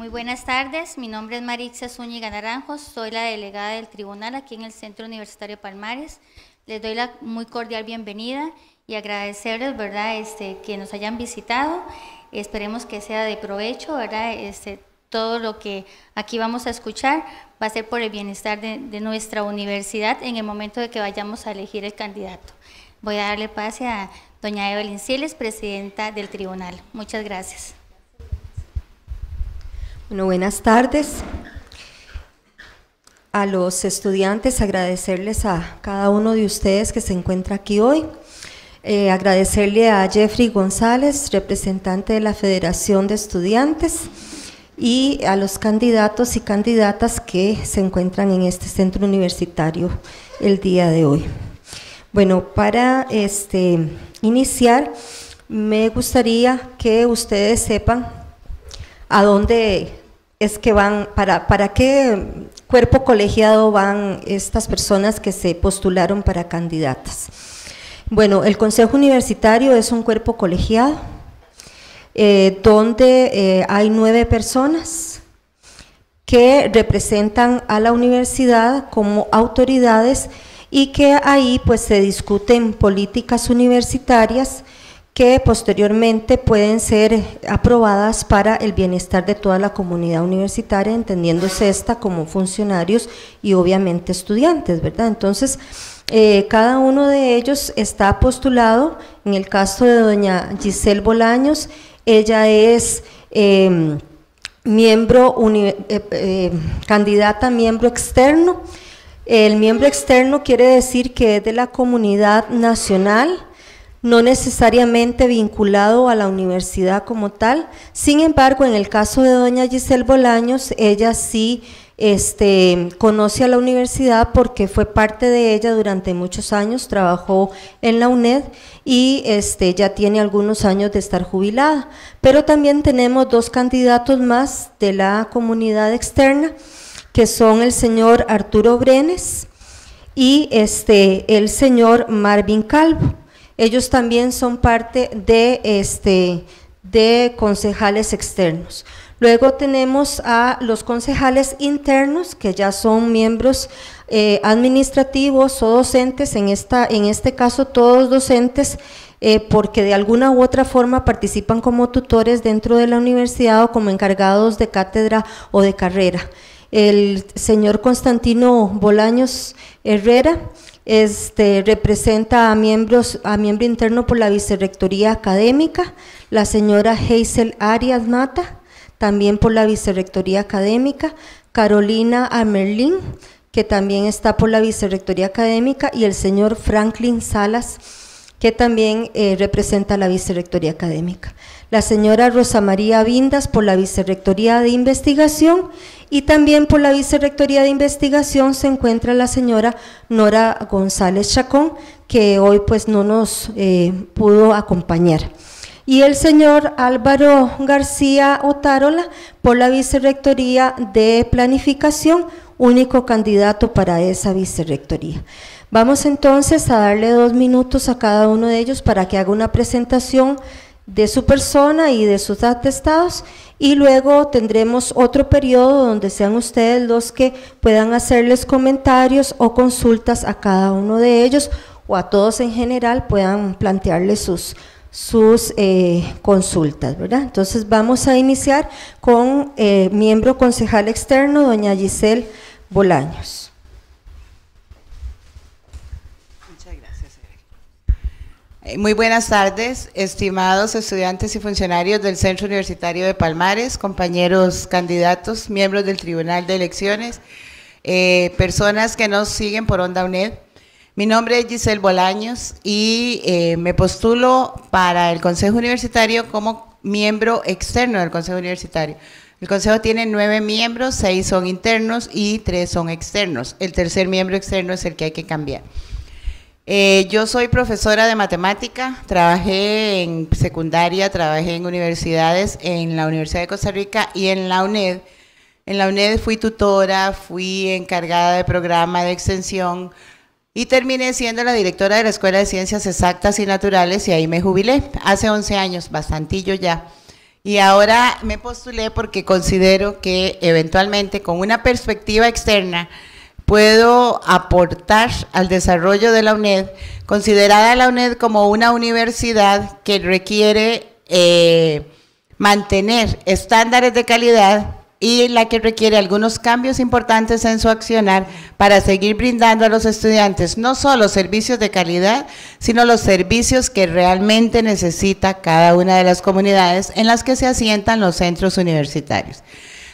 Muy buenas tardes, mi nombre es Maritza Zúñiga Naranjos, soy la delegada del tribunal aquí en el Centro Universitario Palmares. Les doy la muy cordial bienvenida y agradecerles, ¿verdad?, este, que nos hayan visitado. Esperemos que sea de provecho, ¿verdad?, este, todo lo que aquí vamos a escuchar va a ser por el bienestar de, de nuestra universidad en el momento de que vayamos a elegir el candidato. Voy a darle pase a doña Evelyn Siles, presidenta del tribunal. Muchas gracias buenas tardes. A los estudiantes agradecerles a cada uno de ustedes que se encuentra aquí hoy. Eh, agradecerle a Jeffrey González, representante de la Federación de Estudiantes, y a los candidatos y candidatas que se encuentran en este centro universitario el día de hoy. Bueno, para este, iniciar, me gustaría que ustedes sepan a dónde es que van, para, ¿para qué cuerpo colegiado van estas personas que se postularon para candidatas? Bueno, el Consejo Universitario es un cuerpo colegiado eh, donde eh, hay nueve personas que representan a la universidad como autoridades y que ahí pues se discuten políticas universitarias que posteriormente pueden ser aprobadas para el bienestar de toda la comunidad universitaria, entendiéndose esta como funcionarios y obviamente estudiantes, ¿verdad? Entonces, eh, cada uno de ellos está postulado, en el caso de doña Giselle Bolaños, ella es... Em, miembro eh, eh, candidata a miembro externo. El miembro externo quiere decir que es de la comunidad nacional no necesariamente vinculado a la universidad como tal. Sin embargo, en el caso de doña Giselle Bolaños, ella sí este, conoce a la universidad porque fue parte de ella durante muchos años, trabajó en la UNED y este, ya tiene algunos años de estar jubilada. Pero también tenemos dos candidatos más de la comunidad externa, que son el señor Arturo Brenes y este, el señor Marvin Calvo ellos también son parte de, este, de concejales externos. Luego tenemos a los concejales internos, que ya son miembros eh, administrativos o docentes, en, en este caso todos docentes, eh, porque de alguna u otra forma participan como tutores dentro de la universidad o como encargados de cátedra o de carrera. El señor Constantino Bolaños Herrera, este, representa a miembros a miembro interno por la Vicerrectoría Académica, la señora Hazel Arias Mata, también por la Vicerrectoría Académica, Carolina Amerlin, que también está por la Vicerrectoría Académica, y el señor Franklin Salas, que también eh, representa la Vicerrectoría Académica. La señora Rosa María Vindas por la Vicerrectoría de Investigación y también por la Vicerrectoría de Investigación se encuentra la señora Nora González Chacón, que hoy pues no nos eh, pudo acompañar. Y el señor Álvaro García Otárola por la Vicerrectoría de Planificación, único candidato para esa Vicerrectoría. Vamos entonces a darle dos minutos a cada uno de ellos para que haga una presentación de su persona y de sus atestados y luego tendremos otro periodo donde sean ustedes los que puedan hacerles comentarios o consultas a cada uno de ellos o a todos en general puedan plantearles sus, sus eh, consultas, ¿verdad? Entonces vamos a iniciar con eh, miembro concejal externo, doña Giselle Bolaños. Eh, muy buenas tardes, estimados estudiantes y funcionarios del Centro Universitario de Palmares, compañeros candidatos, miembros del Tribunal de Elecciones, eh, personas que nos siguen por Onda UNED. Mi nombre es Giselle Bolaños y eh, me postulo para el Consejo Universitario como miembro externo del Consejo Universitario. El Consejo tiene nueve miembros, seis son internos y tres son externos. El tercer miembro externo es el que hay que cambiar. Eh, yo soy profesora de matemática, trabajé en secundaria, trabajé en universidades, en la Universidad de Costa Rica y en la UNED. En la UNED fui tutora, fui encargada de programa de extensión y terminé siendo la directora de la Escuela de Ciencias Exactas y Naturales y ahí me jubilé hace 11 años, bastantillo ya. Y ahora me postulé porque considero que eventualmente con una perspectiva externa, puedo aportar al desarrollo de la UNED, considerada la UNED como una universidad que requiere eh, mantener estándares de calidad y la que requiere algunos cambios importantes en su accionar para seguir brindando a los estudiantes no solo servicios de calidad, sino los servicios que realmente necesita cada una de las comunidades en las que se asientan los centros universitarios.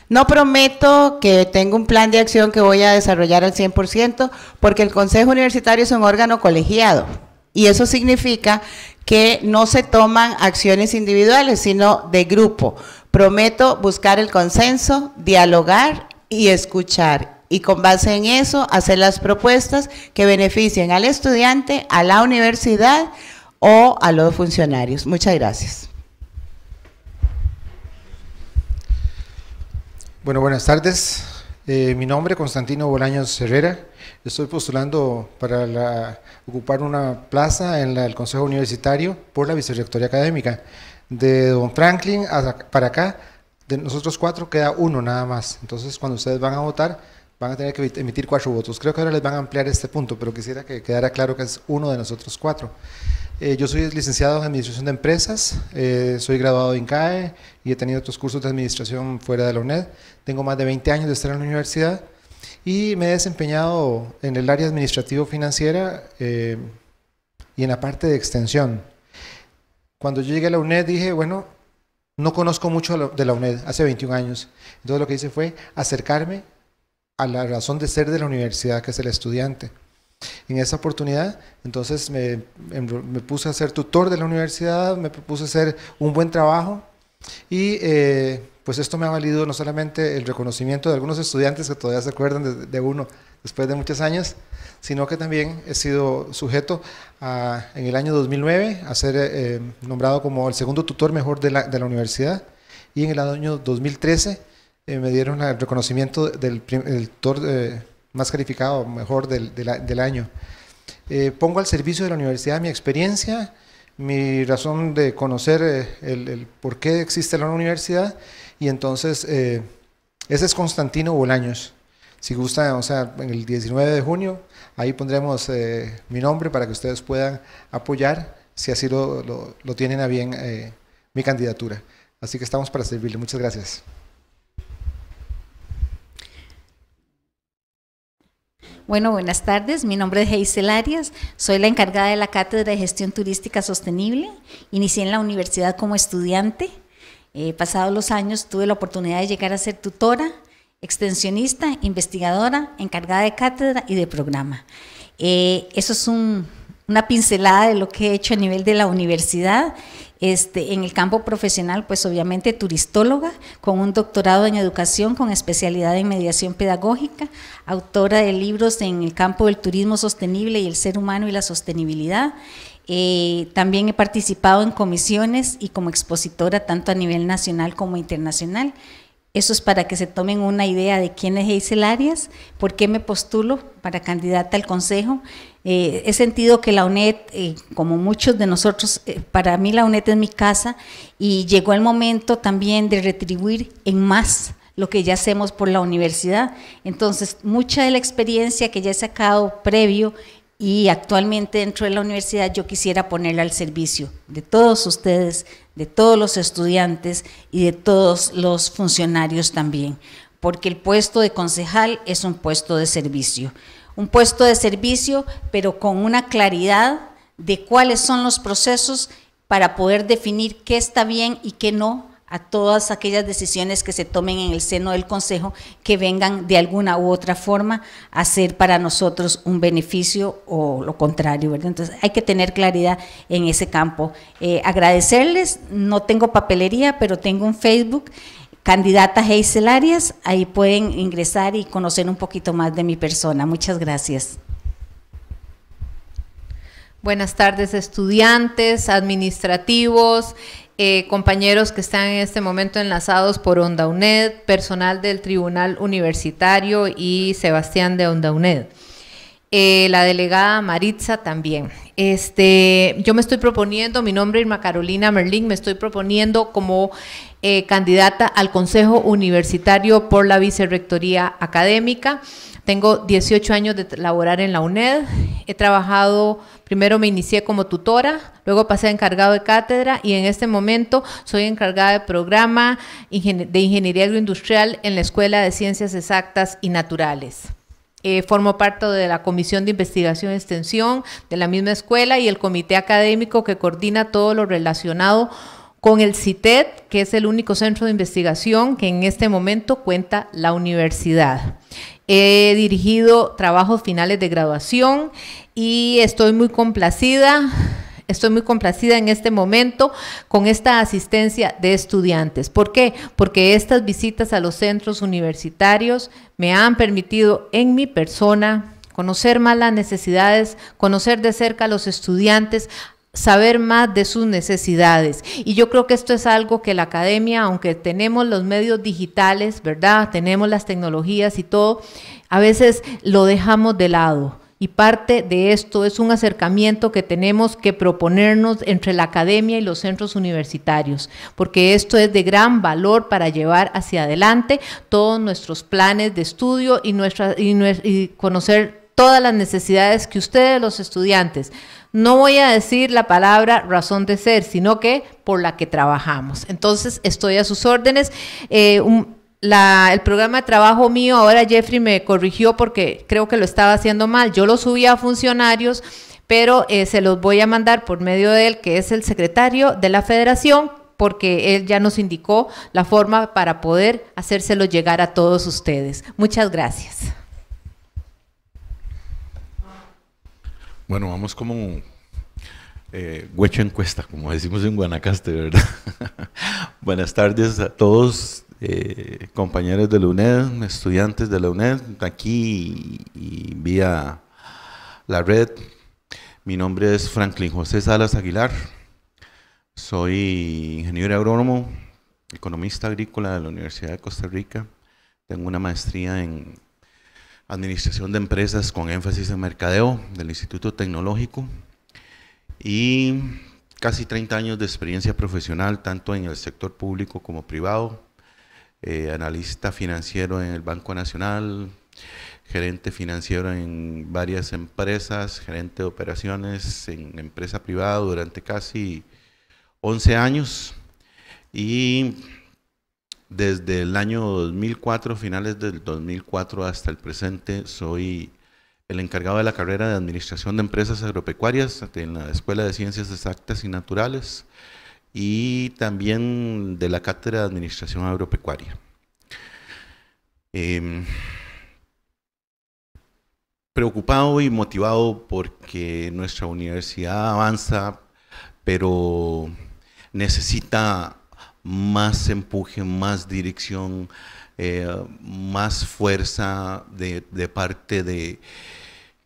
No prometo que tenga un plan de acción que voy a desarrollar al 100%, porque el Consejo Universitario es un órgano colegiado. Y eso significa que no se toman acciones individuales, sino de grupo. Prometo buscar el consenso, dialogar y escuchar. Y con base en eso, hacer las propuestas que beneficien al estudiante, a la universidad o a los funcionarios. Muchas gracias. Bueno, buenas tardes. Eh, mi nombre es Constantino Bolaños Herrera. Estoy postulando para ocupar una plaza en el Consejo Universitario por la Vicerrectoría Académica. De Don Franklin para acá, de nosotros cuatro queda uno nada más. Entonces, cuando ustedes van a votar, van a tener que emitir cuatro votos. Creo que ahora les van a ampliar este punto, pero quisiera que quedara claro que es uno de nosotros cuatro. Eh, yo soy licenciado en Administración de Empresas, eh, soy graduado de INCAE y he tenido otros cursos de Administración fuera de la UNED tengo más de 20 años de estar en la universidad y me he desempeñado en el área administrativo-financiera eh, y en la parte de extensión. Cuando yo llegué a la UNED dije, bueno, no conozco mucho de la UNED, hace 21 años. Entonces lo que hice fue acercarme a la razón de ser de la universidad, que es el estudiante. En esa oportunidad, entonces me, me puse a ser tutor de la universidad, me puse a hacer un buen trabajo y eh, pues esto me ha valido no solamente el reconocimiento de algunos estudiantes que todavía se acuerdan de, uno después de muchos años, sino que también he sido sujeto en el año 2009 a ser eh, nombrado como el segundo tutor mejor de la, universidad y en el año 2013 eh, me dieron el reconocimiento del, tutor eh, más calificado, mejor del, año. pongo al servicio de la universidad mi experiencia, mi razón de conocer el por qué existe la universidad y entonces, eh, ese es Constantino Bolaños. Si gusta, o sea, en el 19 de junio, ahí pondremos eh, mi nombre para que ustedes puedan apoyar, si así lo, lo, tienen a bien, eh, mi candidatura. Así que estamos para servirle. Muchas gracias. Bueno, buenas tardes. Mi nombre es Heisel Arias. Soy la encargada de la Cátedra de Gestión Turística Sostenible. Inicié en la universidad como estudiante eh, pasados los años tuve la oportunidad de llegar a ser tutora, extensionista, investigadora, encargada de cátedra y de programa. Eh, eso es una pincelada de lo que he hecho a nivel de la universidad. Este, en el campo profesional, pues obviamente turistóloga, con un doctorado en educación con especialidad en mediación pedagógica, autora de libros en el campo del turismo sostenible y el ser humano y la sostenibilidad. Eh, también he participado en comisiones y como expositora tanto a nivel nacional como internacional. Eso es para que se tomen una idea de quién es Hazel Arias, por qué me postulo para candidata al Consejo. Eh, he sentido que la UNED, eh, como muchos de nosotros, para mí la UNED es mi casa y llegó el momento también de retribuir en más lo que ya hacemos por la universidad. Entonces, mucha de la experiencia que ya he sacado previo y actualmente dentro de la universidad yo quisiera ponerla al servicio de todos ustedes, de todos los estudiantes y de todos los funcionarios también, porque el puesto de concejal es un puesto de servicio, un puesto de servicio pero con una claridad de cuáles son los procesos para poder definir qué está bien y qué no a todas aquellas decisiones que se tomen en el seno del Consejo que vengan de alguna u otra forma a ser para nosotros un beneficio o lo contrario, Entonces hay que tener claridad en ese campo. Eh, agradecerles, no tengo papelería, pero tengo un Facebook, candidata Hazel Arias, ahí pueden ingresar y conocer un poquito más de mi persona. Muchas gracias. Buenas tardes estudiantes, administrativos eh, compañeros que están en este momento enlazados por Onda UNED, personal del Tribunal Universitario y Sebastián de Onda UNED. Eh, la delegada Maritza también. Este, yo me estoy proponiendo, mi nombre es Irma Carolina Merlín, me estoy proponiendo como eh, candidata al Consejo Universitario por la Vicerrectoría Académica. Tengo 18 años de laborar en la UNED. He trabajado, primero me inicié como tutora, luego pasé a encargado de cátedra y en este momento soy encargada de programa de Ingeniería Agroindustrial en la Escuela de Ciencias Exactas y Naturales. Eh, formo parte de la Comisión de Investigación y Extensión de la misma escuela y el comité académico que coordina todo lo relacionado con el CITED, que es el único centro de investigación que en este momento cuenta la universidad. He dirigido trabajos finales de graduación y estoy muy complacida estoy muy complacida en este momento con esta asistencia de estudiantes. ¿Por qué? Porque estas visitas a los centros universitarios me han permitido en mi persona conocer más las necesidades, conocer de cerca a los estudiantes, saber más de sus necesidades. Y yo creo que esto es algo que la academia, aunque tenemos los medios digitales, ¿verdad? Tenemos las tecnologías y todo, a veces lo dejamos de lado. Y parte de esto es un acercamiento que tenemos que proponernos entre la academia y los centros universitarios, porque esto es de gran valor para llevar hacia adelante todos nuestros planes de estudio y, nuestra, y conocer todas las necesidades que ustedes, los estudiantes, no voy a decir la palabra razón de ser, sino que por la que trabajamos. Entonces, estoy a sus órdenes. Eh, el programa de trabajo mío, ahora Jeffrey me corrigió porque creo que lo estaba haciendo mal. Yo lo subí a funcionarios, pero eh, se los voy a mandar por medio de él, que es el secretario de la federación, porque él ya nos indicó la forma para poder hacérselo llegar a todos ustedes. Muchas gracias. Bueno, vamos como eh, en cuesta, como decimos en Guanacaste, ¿verdad? Buenas tardes a todos, eh, compañeros de la UNED, estudiantes de la UNED, aquí y vía la red. Mi nombre es Franklin José Salas Aguilar, soy ingeniero agrónomo, economista agrícola de la Universidad de Costa Rica, tengo una maestría en Administración de Empresas con énfasis en mercadeo del Instituto Tecnológico y casi 30 años de experiencia profesional tanto en el sector público como privado, eh, analista financiero en el Banco Nacional, gerente financiero en varias empresas, gerente de operaciones en empresa privada durante casi 11 años y desde el año 2004, finales del 2004 hasta el presente, soy el encargado de la carrera de Administración de Empresas Agropecuarias en la Escuela de Ciencias Exactas y Naturales y también de la Cátedra de Administración Agropecuaria. Em, preocupado y motivado porque nuestra universidad avanza, pero necesita más empuje, más dirección, eh, más fuerza de, parte de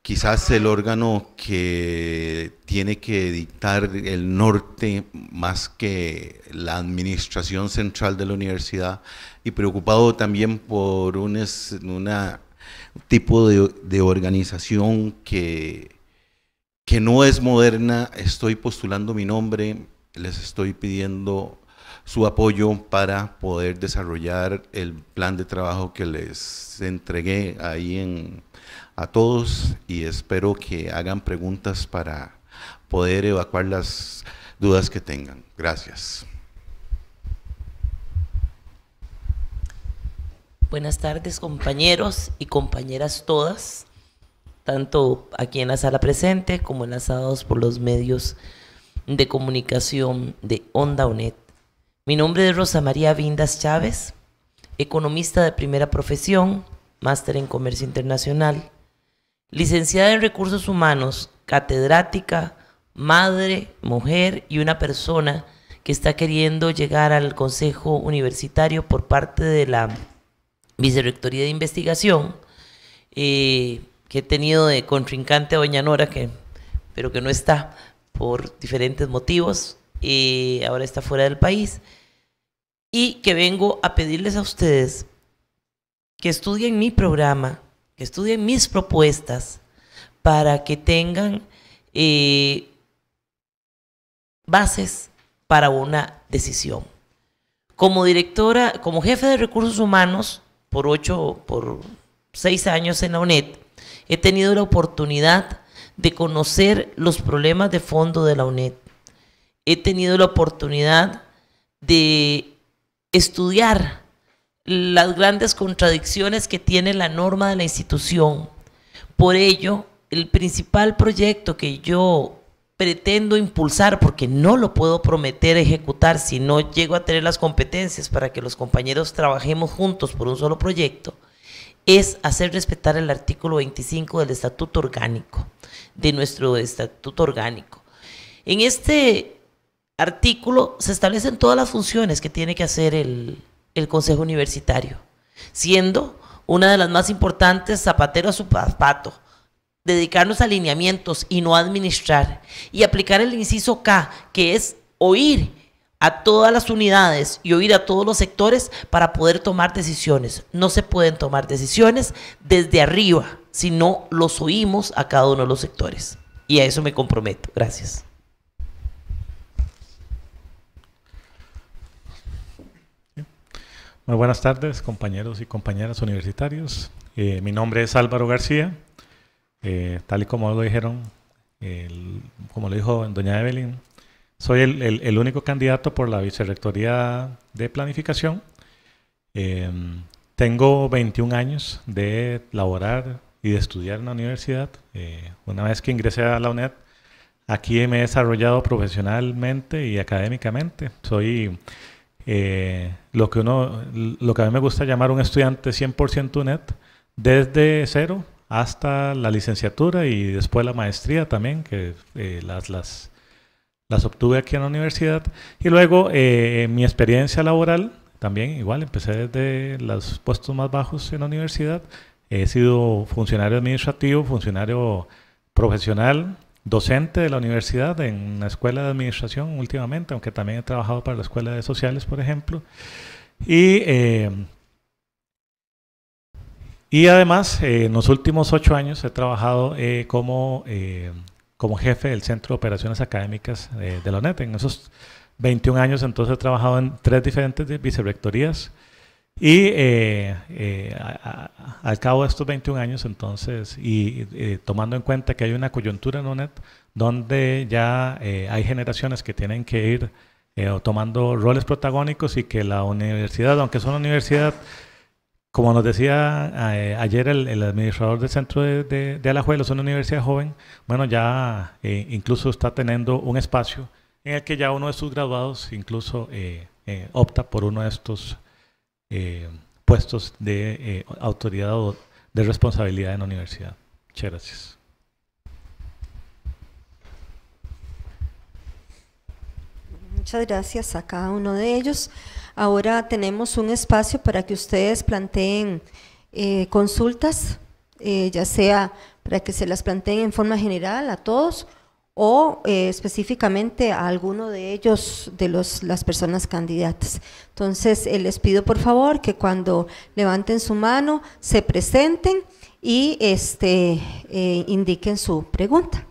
quizás el órgano que tiene que dictar el norte más que la administración central de la universidad y preocupado también por un una tipo de, organización que, que no es moderna, estoy postulando mi nombre, les estoy pidiendo su apoyo para poder desarrollar el plan de trabajo que les entregué ahí a todos y espero que hagan preguntas para poder evacuar las dudas que tengan. Gracias. Buenas tardes compañeros y compañeras todas, tanto aquí en la sala presente como enlazados por los medios de comunicación de Onda UNED. Mi nombre es Rosa María Vindas Chávez, economista de primera profesión, máster en comercio internacional, licenciada en recursos humanos, catedrática, madre, mujer y una persona que está queriendo llegar al Consejo Universitario por parte de la Vicerrectoría de Investigación, eh, que he tenido de contrincante a Doña Nora, que, pero que no está por diferentes motivos. Eh, ahora está fuera del país, y que vengo a pedirles a ustedes que estudien mi programa, que estudien mis propuestas, para que tengan eh, bases para una decisión. Como directora, como jefe de recursos humanos, por ocho, por seis años en la UNED, he tenido la oportunidad de conocer los problemas de fondo de la UNED he tenido la oportunidad de estudiar las grandes contradicciones que tiene la norma de la institución. Por ello, el principal proyecto que yo pretendo impulsar, porque no lo puedo prometer ejecutar si no llego a tener las competencias para que los compañeros trabajemos juntos por un solo proyecto, es hacer respetar el artículo 25 del Estatuto Orgánico, de nuestro Estatuto Orgánico. En este artículo se establecen todas las funciones que tiene que hacer el, Consejo Universitario, siendo una de las más importantes zapatero a su zapato, dedicarnos a alineamientos y no administrar, y aplicar el inciso K, que es oír a todas las unidades y oír a todos los sectores para poder tomar decisiones. No se pueden tomar decisiones desde arriba, sino no los oímos a cada uno de los sectores. Y a eso me comprometo. Gracias. Muy buenas tardes, compañeros y compañeras universitarios. Eh, mi nombre es Álvaro García. Eh, tal y como lo dijeron, como lo dijo doña Evelyn, soy el, único candidato por la Vicerrectoría de Planificación. Eh, tengo 21 años de laborar y de estudiar en la universidad. una vez que ingresé a la UNED, aquí me he desarrollado profesionalmente y académicamente. Soy eh, lo, que uno, lo que a mí me gusta llamar un estudiante 100% net, desde cero hasta la licenciatura y después la maestría también, que eh, las, las, las, obtuve aquí en la universidad. Y luego eh, mi experiencia laboral, también igual, empecé desde los puestos más bajos en la universidad. He sido funcionario administrativo, funcionario profesional, docente de la universidad en la escuela de administración últimamente, aunque también he trabajado para la escuela de sociales, por ejemplo. Y, eh, y además, eh, en los últimos ocho años he trabajado eh, como, como jefe del Centro de Operaciones Académicas de la UNED. En esos 21 años entonces he trabajado en tres diferentes vicerrectorías y eh, eh, al cabo de estos 21 años, entonces, y eh, tomando en cuenta que hay una coyuntura en UNED donde ya hay generaciones que tienen que ir tomando roles protagónicos y que la universidad, aunque es una universidad, como nos decía ayer el, administrador del centro de, de, de, Alajuelo, es una universidad joven, bueno, ya incluso está teniendo un espacio en el que ya uno de sus graduados incluso opta por uno de estos eh, puestos de eh, autoridad o de responsabilidad en la universidad. Muchas gracias. Muchas gracias a cada uno de ellos. Ahora tenemos un espacio para que ustedes planteen eh, consultas, ya sea para que se las planteen en forma general a todos o eh, específicamente a alguno de ellos, de los, las personas candidatas. Entonces, eh, les pido por favor que cuando levanten su mano, se presenten y este, eh, indiquen su pregunta.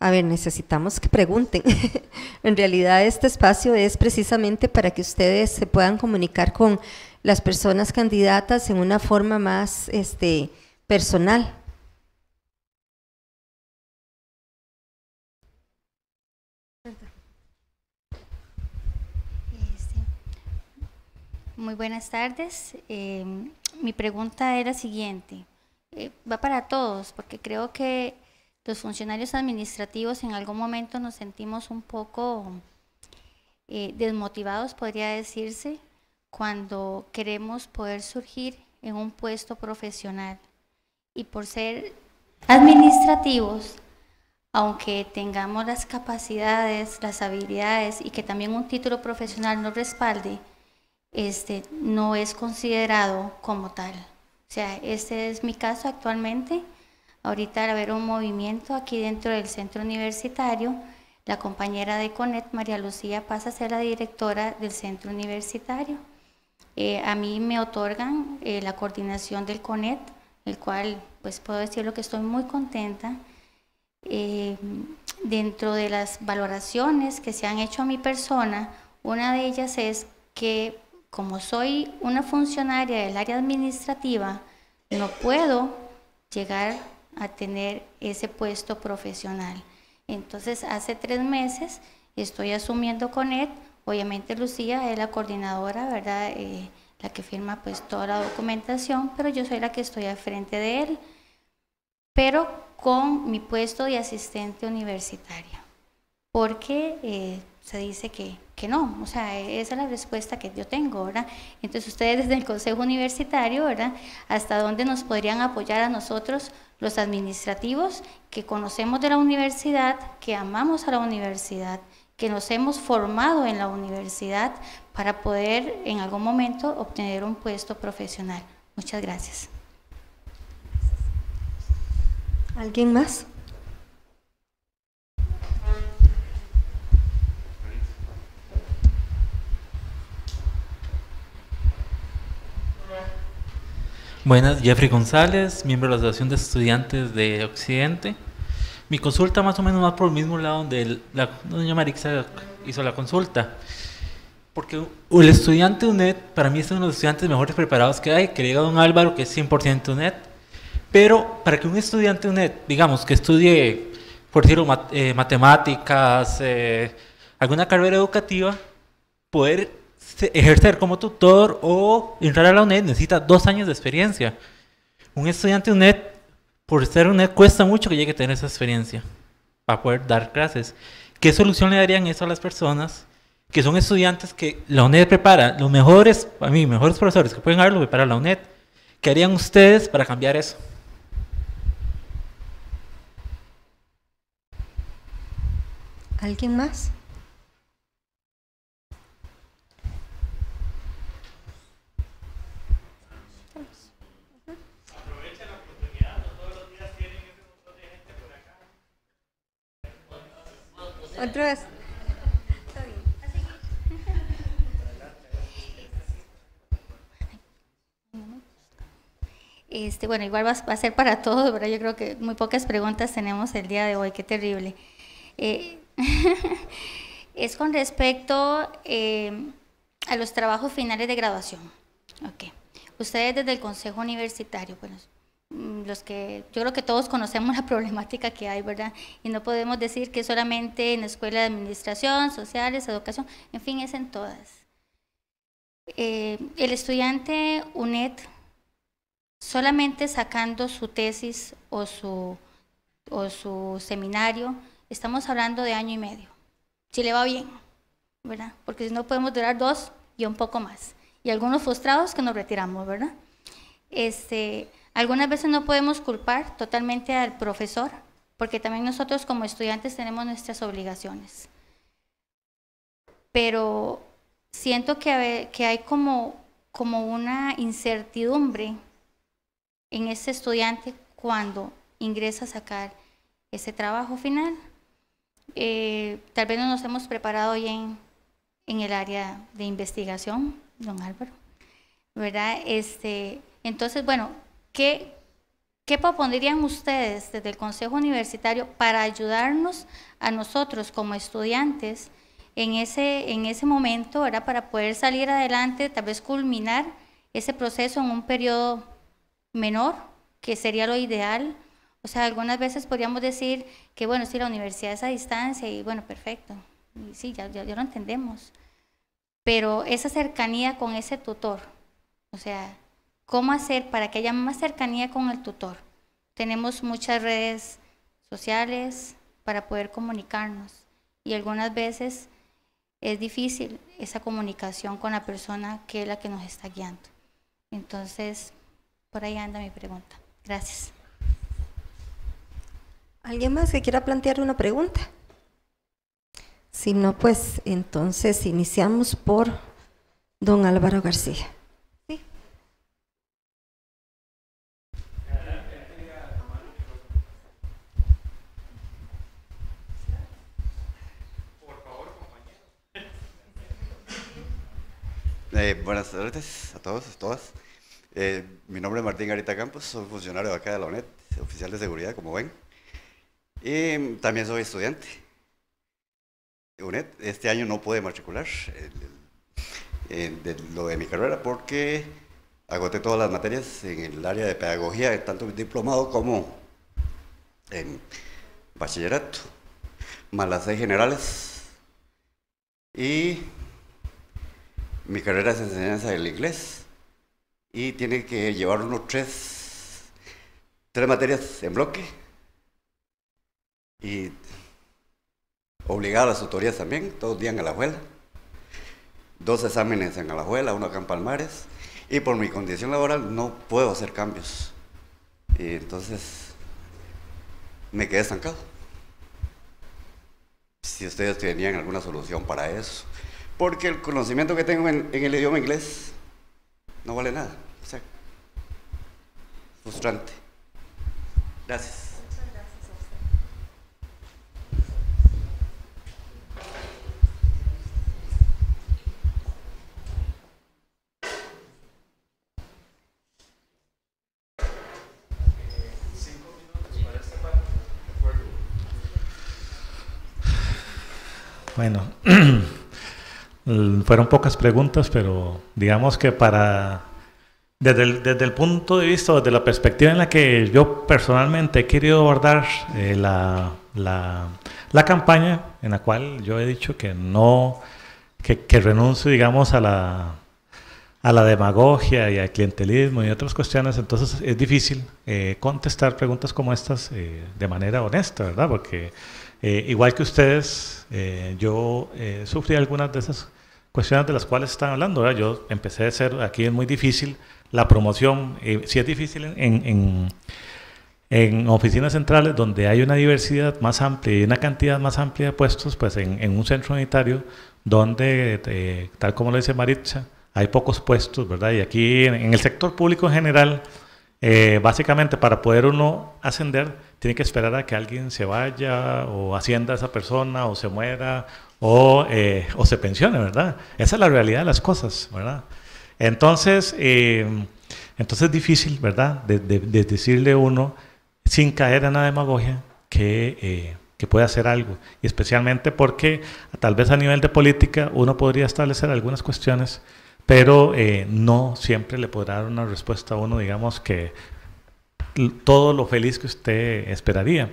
A ver, necesitamos que pregunten. en realidad este espacio es precisamente para que ustedes se puedan comunicar con las personas candidatas en una forma más este, personal. Este, muy buenas tardes. Em, mi pregunta era siguiente. Eh, va para todos, porque creo que los funcionarios administrativos en algún momento nos sentimos un poco eh, desmotivados, podría decirse, cuando queremos poder surgir en un puesto profesional y por ser administrativos, aunque tengamos las capacidades, las habilidades y que también un título profesional nos respalde, este, no es considerado como tal. O sea, este es mi caso actualmente. Ahorita al haber un movimiento aquí dentro del centro universitario, la compañera de CONET, María Lucía, pasa a ser la directora del centro universitario. Eh, a mí me otorgan eh, la coordinación del CONET, el cual pues puedo decirlo que estoy muy contenta. Eh, dentro de las valoraciones que se han hecho a mi persona, una de ellas es que como soy una funcionaria del área administrativa, no puedo llegar a tener ese puesto profesional. Entonces, hace tres meses estoy asumiendo CONET Obviamente Lucía es la coordinadora, ¿verdad? Eh, la que firma pues toda la documentación, pero yo soy la que estoy al frente de él, pero con mi puesto de asistente universitaria, porque eh, se dice que, que no, o sea, esa es la respuesta que yo tengo, ¿verdad? Entonces ustedes desde el Consejo Universitario, ¿verdad? ¿Hasta dónde nos podrían apoyar a nosotros los administrativos que conocemos de la universidad, que amamos a la universidad? que nos hemos formado en la universidad para poder en algún momento obtener un puesto profesional. Muchas gracias. ¿Alguien más? Buenas, Jeffrey González, miembro de la Asociación de Estudiantes de Occidente. Mi consulta más o menos más por el mismo lado donde la doña Marixa hizo la consulta. Porque el estudiante UNED, para mí es uno de los estudiantes mejores preparados que hay, que llega don Álvaro que es 100% UNED. Pero para que un estudiante UNED, digamos, que estudie, por decirlo, eh, matemáticas, eh, alguna carrera educativa, poder ejercer como tutor o entrar a la UNED necesita dos años de experiencia. Un estudiante UNED por ser una, cuesta mucho que llegue a tener esa experiencia para poder dar clases. ¿Qué solución le darían eso a las personas que son estudiantes que la UNED prepara? Los mejores, a mí, mejores profesores que pueden lo prepara la UNED. ¿Qué harían ustedes para cambiar eso? ¿Alguien más? Otra vez. Este, bueno, igual va, a ser para todos, pero yo creo que muy pocas preguntas tenemos el día de hoy, qué terrible. Eh, es con respecto eh, a los trabajos finales de graduación. Okay. Ustedes desde el Consejo Universitario, bueno, Mm, los que yo creo que todos conocemos la problemática que hay, ¿verdad? Y no podemos decir que solamente en la escuela de administración, sociales, educación, en fin, es en todas. Eh, el estudiante UNED, solamente sacando su tesis o su, o su seminario, estamos hablando de año y medio, si le va bien, ¿verdad? Porque si no podemos durar dos y un poco más. Y algunos frustrados que nos retiramos, ¿verdad? Este, algunas veces no podemos culpar totalmente al profesor, porque también nosotros como estudiantes tenemos nuestras obligaciones. Pero siento que, hay como, una incertidumbre en ese estudiante cuando ingresa a sacar ese trabajo final. Eh, tal vez no nos hemos preparado bien en el área de investigación, don Álvaro, ¿verdad? Este, entonces, bueno, ¿qué, ¿qué propondrían ustedes desde el Consejo Universitario para ayudarnos a nosotros como estudiantes en ese, en ese momento, era para poder salir adelante, tal vez culminar ese proceso en un periodo menor, que sería lo ideal? O sea, algunas veces podríamos decir que, bueno, si la universidad es a distancia y, bueno, perfecto. Y sí, ya, ya, lo entendemos. Pero esa cercanía con ese tutor, o sea, cómo hacer para que haya más cercanía con el tutor. Tenemos muchas redes sociales para poder comunicarnos y algunas veces es difícil esa comunicación con la persona que es la que nos está guiando. Entonces, por ahí anda mi pregunta. Gracias. ¿Alguien más que quiera plantear una pregunta? Si no, pues entonces iniciamos por don Álvaro García. Eh, buenas tardes a todos, a todas. Eh, mi nombre es Martín Garita Campos, soy funcionario acá de la UNED, oficial de seguridad, como ven. Y también soy estudiante. de UNED, este año no pude matricular el, lo de mi carrera porque agoté todas las materias en el área de pedagogía, tanto diplomado como en bachillerato, más las seis generales. Y mi carrera es enseñanza del inglés y tiene que llevar unos tres, materias en bloque y obligada a las autoridades también, todos los días en Alajuela, dos exámenes en Alajuela, uno acá en Palmares y por mi condición laboral no puedo hacer cambios y entonces me quedé estancado. Si ustedes tenían alguna solución para eso porque el conocimiento que tengo en, el idioma inglés no vale nada. O sea, frustrante. Gracias. Bueno, Mm, fueron pocas preguntas, pero digamos que para desde el, punto de vista, desde la perspectiva en la que yo personalmente he querido abordar eh, la, la, la, campaña, en la cual yo he dicho que no, que, que, renuncio, digamos, a la, a la demagogia y al clientelismo y otras cuestiones, entonces es difícil eh, contestar preguntas como estas eh, de manera honesta, ¿verdad? Porque igual que ustedes, yo sufrí algunas de esas cuestiones de las cuales están hablando. Yo empecé a ser, aquí es muy difícil la promoción, eh, si es difícil en, en, oficinas centrales donde hay una diversidad más amplia y una cantidad más amplia de puestos, pues en, un centro unitario donde, eh, tal como lo dice Maritza, hay pocos puestos, ¿verdad? Y aquí en, el sector público en general, eh, básicamente para poder uno ascender, tiene que esperar a que alguien se vaya o ascienda a esa persona o se muera o, eh, o se pensione, ¿verdad? Esa es la realidad de las cosas, ¿verdad? Entonces, em, entonces es difícil, ¿verdad? De, de, decirle uno, sin caer en la demagogia, eh, que, puede hacer algo. Y especialmente porque tal vez a nivel de política uno podría establecer algunas cuestiones, pero eh, no siempre le podrá dar una respuesta a uno, digamos, que todo lo feliz que usted esperaría.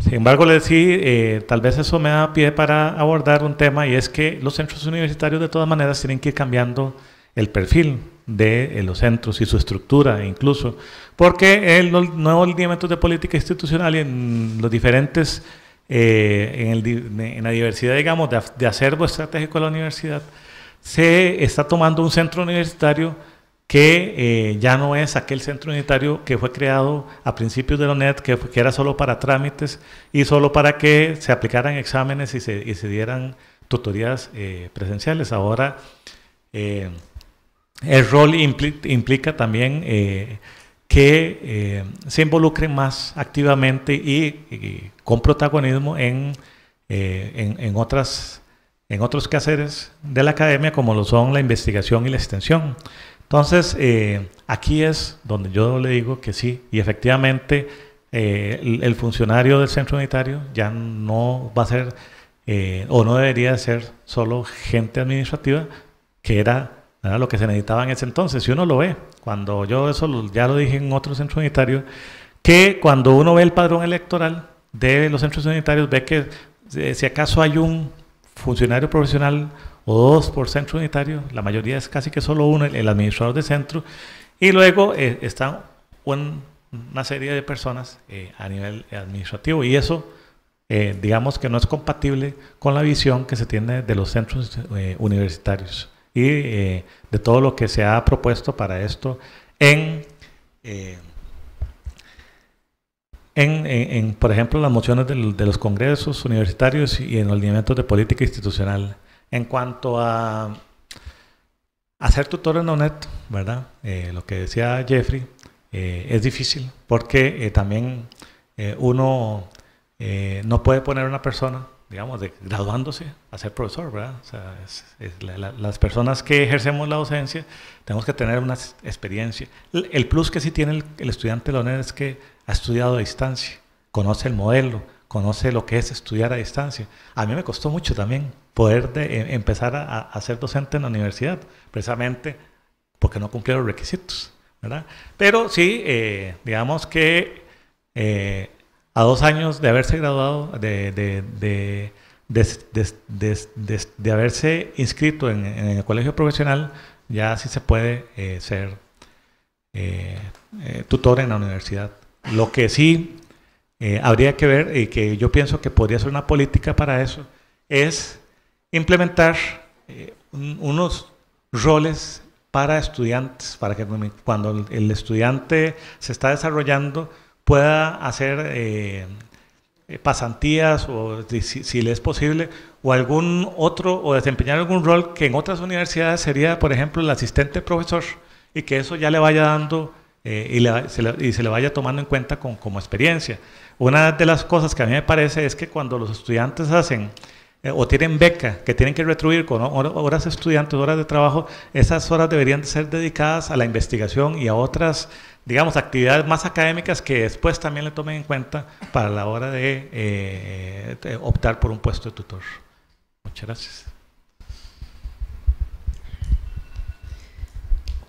Sin embargo, le decía, eh, tal vez eso me da pie para abordar un tema y es que los centros universitarios de todas maneras tienen que ir cambiando el perfil de eh, los centros y su estructura incluso, porque el los nuevos lineamientos de política institucional y en los diferentes, eh, en, la diversidad, digamos, de acervo estratégico de la universidad, se está tomando un centro universitario que eh, ya no es aquel centro unitario que fue creado a principios de la UNED, que, era solo para trámites y solo para que se aplicaran exámenes y se, dieran tutorías eh, presenciales. Ahora eh, el rol implica, también que se involucren más activamente y, con protagonismo en, en otros quehaceres de la academia, como lo son la investigación y la extensión. Entonces, eh, aquí es donde yo le digo que sí, y efectivamente eh, el, funcionario del centro unitario ya no va a ser eh, o no debería ser solo gente administrativa, que era, lo que se necesitaba en ese entonces. Si uno lo ve, cuando yo eso ya lo dije en otro centro unitario, que cuando uno ve el padrón electoral de los centros unitarios, ve que si acaso hay un funcionario profesional o dos por centro unitario, la mayoría es casi que solo uno, el, administrador de centro, y luego eh, están una serie de personas eh, a nivel administrativo, y eso eh, digamos que no es compatible con la visión que se tiene de los centros universitarios y de todo lo que se ha propuesto para esto en... En, por ejemplo, las mociones de, los congresos universitarios y en los lineamientos de política institucional. En cuanto a hacer tutor en Onet, ¿verdad? Eh, lo que decía Jeffrey, eh, es difícil porque eh, también uno no puede poner una persona, digamos, graduándose a ser profesor, ¿verdad? las personas que ejercemos la docencia tenemos que tener una experiencia. El, plus que sí tiene el, estudiante de la es que ha estudiado a distancia, conoce el modelo, conoce lo que es estudiar a distancia. A mí me costó mucho también poder em, empezar a, ser docente en la universidad, precisamente porque no cumplía los requisitos, ¿verdad? Pero sí, eh, digamos que eh, a dos años de haberse graduado, de, de, haberse inscrito en, el colegio profesional, ya sí se puede eh, ser tutor en la universidad. Lo que sí eh, habría que ver, y que yo pienso que podría ser una política para eso, es implementar eh, unos roles para estudiantes, para que cuando el estudiante se está desarrollando pueda hacer eh, pasantías o si, si, le es posible, o algún otro, o desempeñar algún rol que en otras universidades sería, por ejemplo, el asistente profesor, y que eso ya le vaya dando eh, y, se le vaya tomando en cuenta como experiencia. Una de las cosas que a mí me parece es que cuando los estudiantes hacen eh, o tienen beca, que tienen que retribuir con horas estudiantes, horas de trabajo, esas horas deberían ser dedicadas a la investigación y a otras, digamos, actividades más académicas que después también le tomen en cuenta para la hora de eh, optar por un puesto de tutor. Muchas gracias.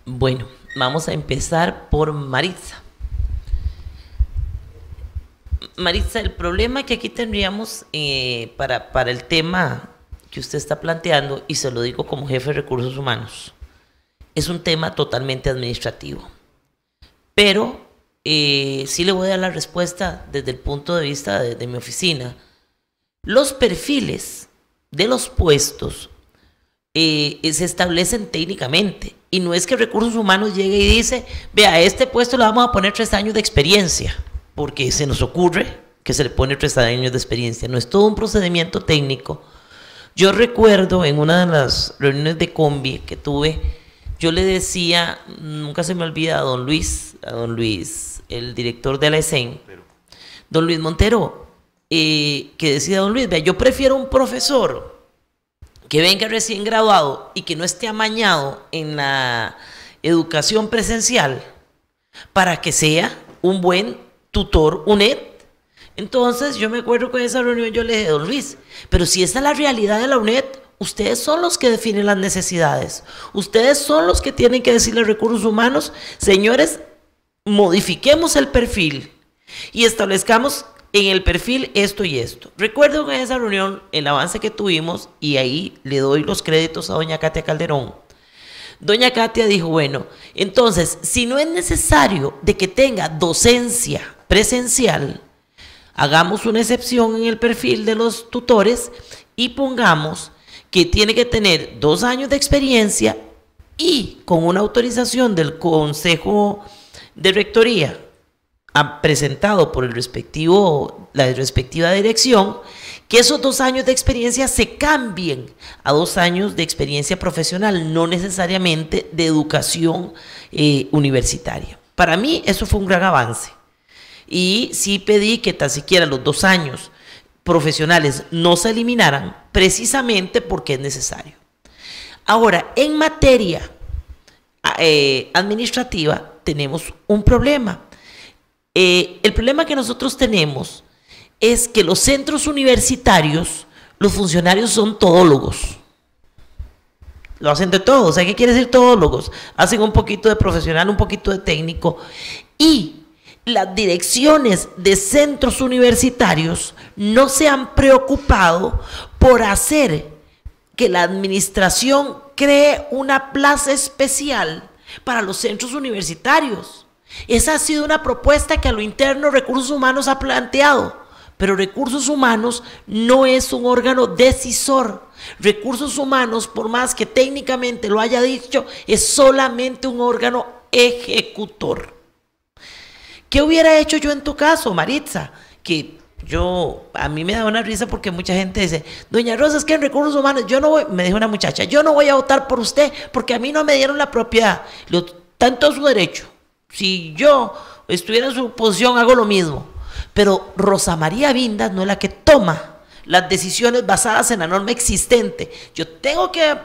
Bueno. Vamos a empezar por Maritza. Maritza, el problema que aquí tendríamos eh, para, el tema que usted está planteando, y se lo digo como jefe de recursos humanos, es un tema totalmente administrativo. Pero eh, sí le voy a dar la respuesta desde el punto de vista de, mi oficina. Los perfiles de los puestos eh, se establecen técnicamente y no es que recursos humanos llegue y dice, vea, a este puesto le vamos a poner tres años de experiencia, porque se nos ocurre que se le pone tres años de experiencia. No es todo un procedimiento técnico. Yo recuerdo en una de las reuniones de combi que tuve, yo le decía, nunca se me olvida a don Luis, a don Luis, el director de la ESEN, don Luis Montero, eh, que decía don Luis, vea, yo prefiero un profesor que venga recién graduado y que no esté amañado en la educación presencial para que sea un buen tutor UNED. Entonces yo me acuerdo que en esa reunión yo le dije, don Luis, pero si esa es la realidad de la UNED, ustedes son los que definen las necesidades, ustedes son los que tienen que decirle recursos humanos, señores, modifiquemos el perfil y establezcamos en el perfil esto y esto. Recuerdo en esa reunión el avance que tuvimos y ahí le doy los créditos a doña Katia Calderón. Doña Katia dijo, bueno, entonces, si no es necesario de que tenga docencia presencial, hagamos una excepción en el perfil de los tutores y pongamos que tiene que tener dos años de experiencia y con una autorización del Consejo de Rectoría presentado por el respectivo, la respectiva dirección, que esos dos años de experiencia se cambien a dos años de experiencia profesional, no necesariamente de educación eh, universitaria. Para mí eso fue un gran avance. Y sí pedí que tan siquiera los dos años profesionales no se eliminaran precisamente porque es necesario. Ahora, en materia eh, administrativa tenemos un problema eh, el problema que nosotros tenemos es que los centros universitarios, los funcionarios son todólogos. Lo hacen de todo. O ¿qué quiere decir todólogos? Hacen un poquito de profesional, un poquito de técnico. Y las direcciones de centros universitarios no se han preocupado por hacer que la administración cree una plaza especial para los centros universitarios. Esa ha sido una propuesta que a lo interno Recursos Humanos ha planteado, pero Recursos Humanos no es un órgano decisor. Recursos Humanos, por más que técnicamente lo haya dicho, es solamente un órgano ejecutor. ¿Qué hubiera hecho yo en tu caso, Maritza? Que yo, a mí me da una risa porque mucha gente dice, doña Rosa, es que en recursos humanos, yo no voy, me dijo una muchacha, yo no voy a votar por usted porque a mí no me dieron la propiedad. tanto su derecho si yo estuviera en su posición, hago lo mismo. Pero Rosa María Vindas no es la que toma las decisiones basadas en la norma existente. Yo tengo que,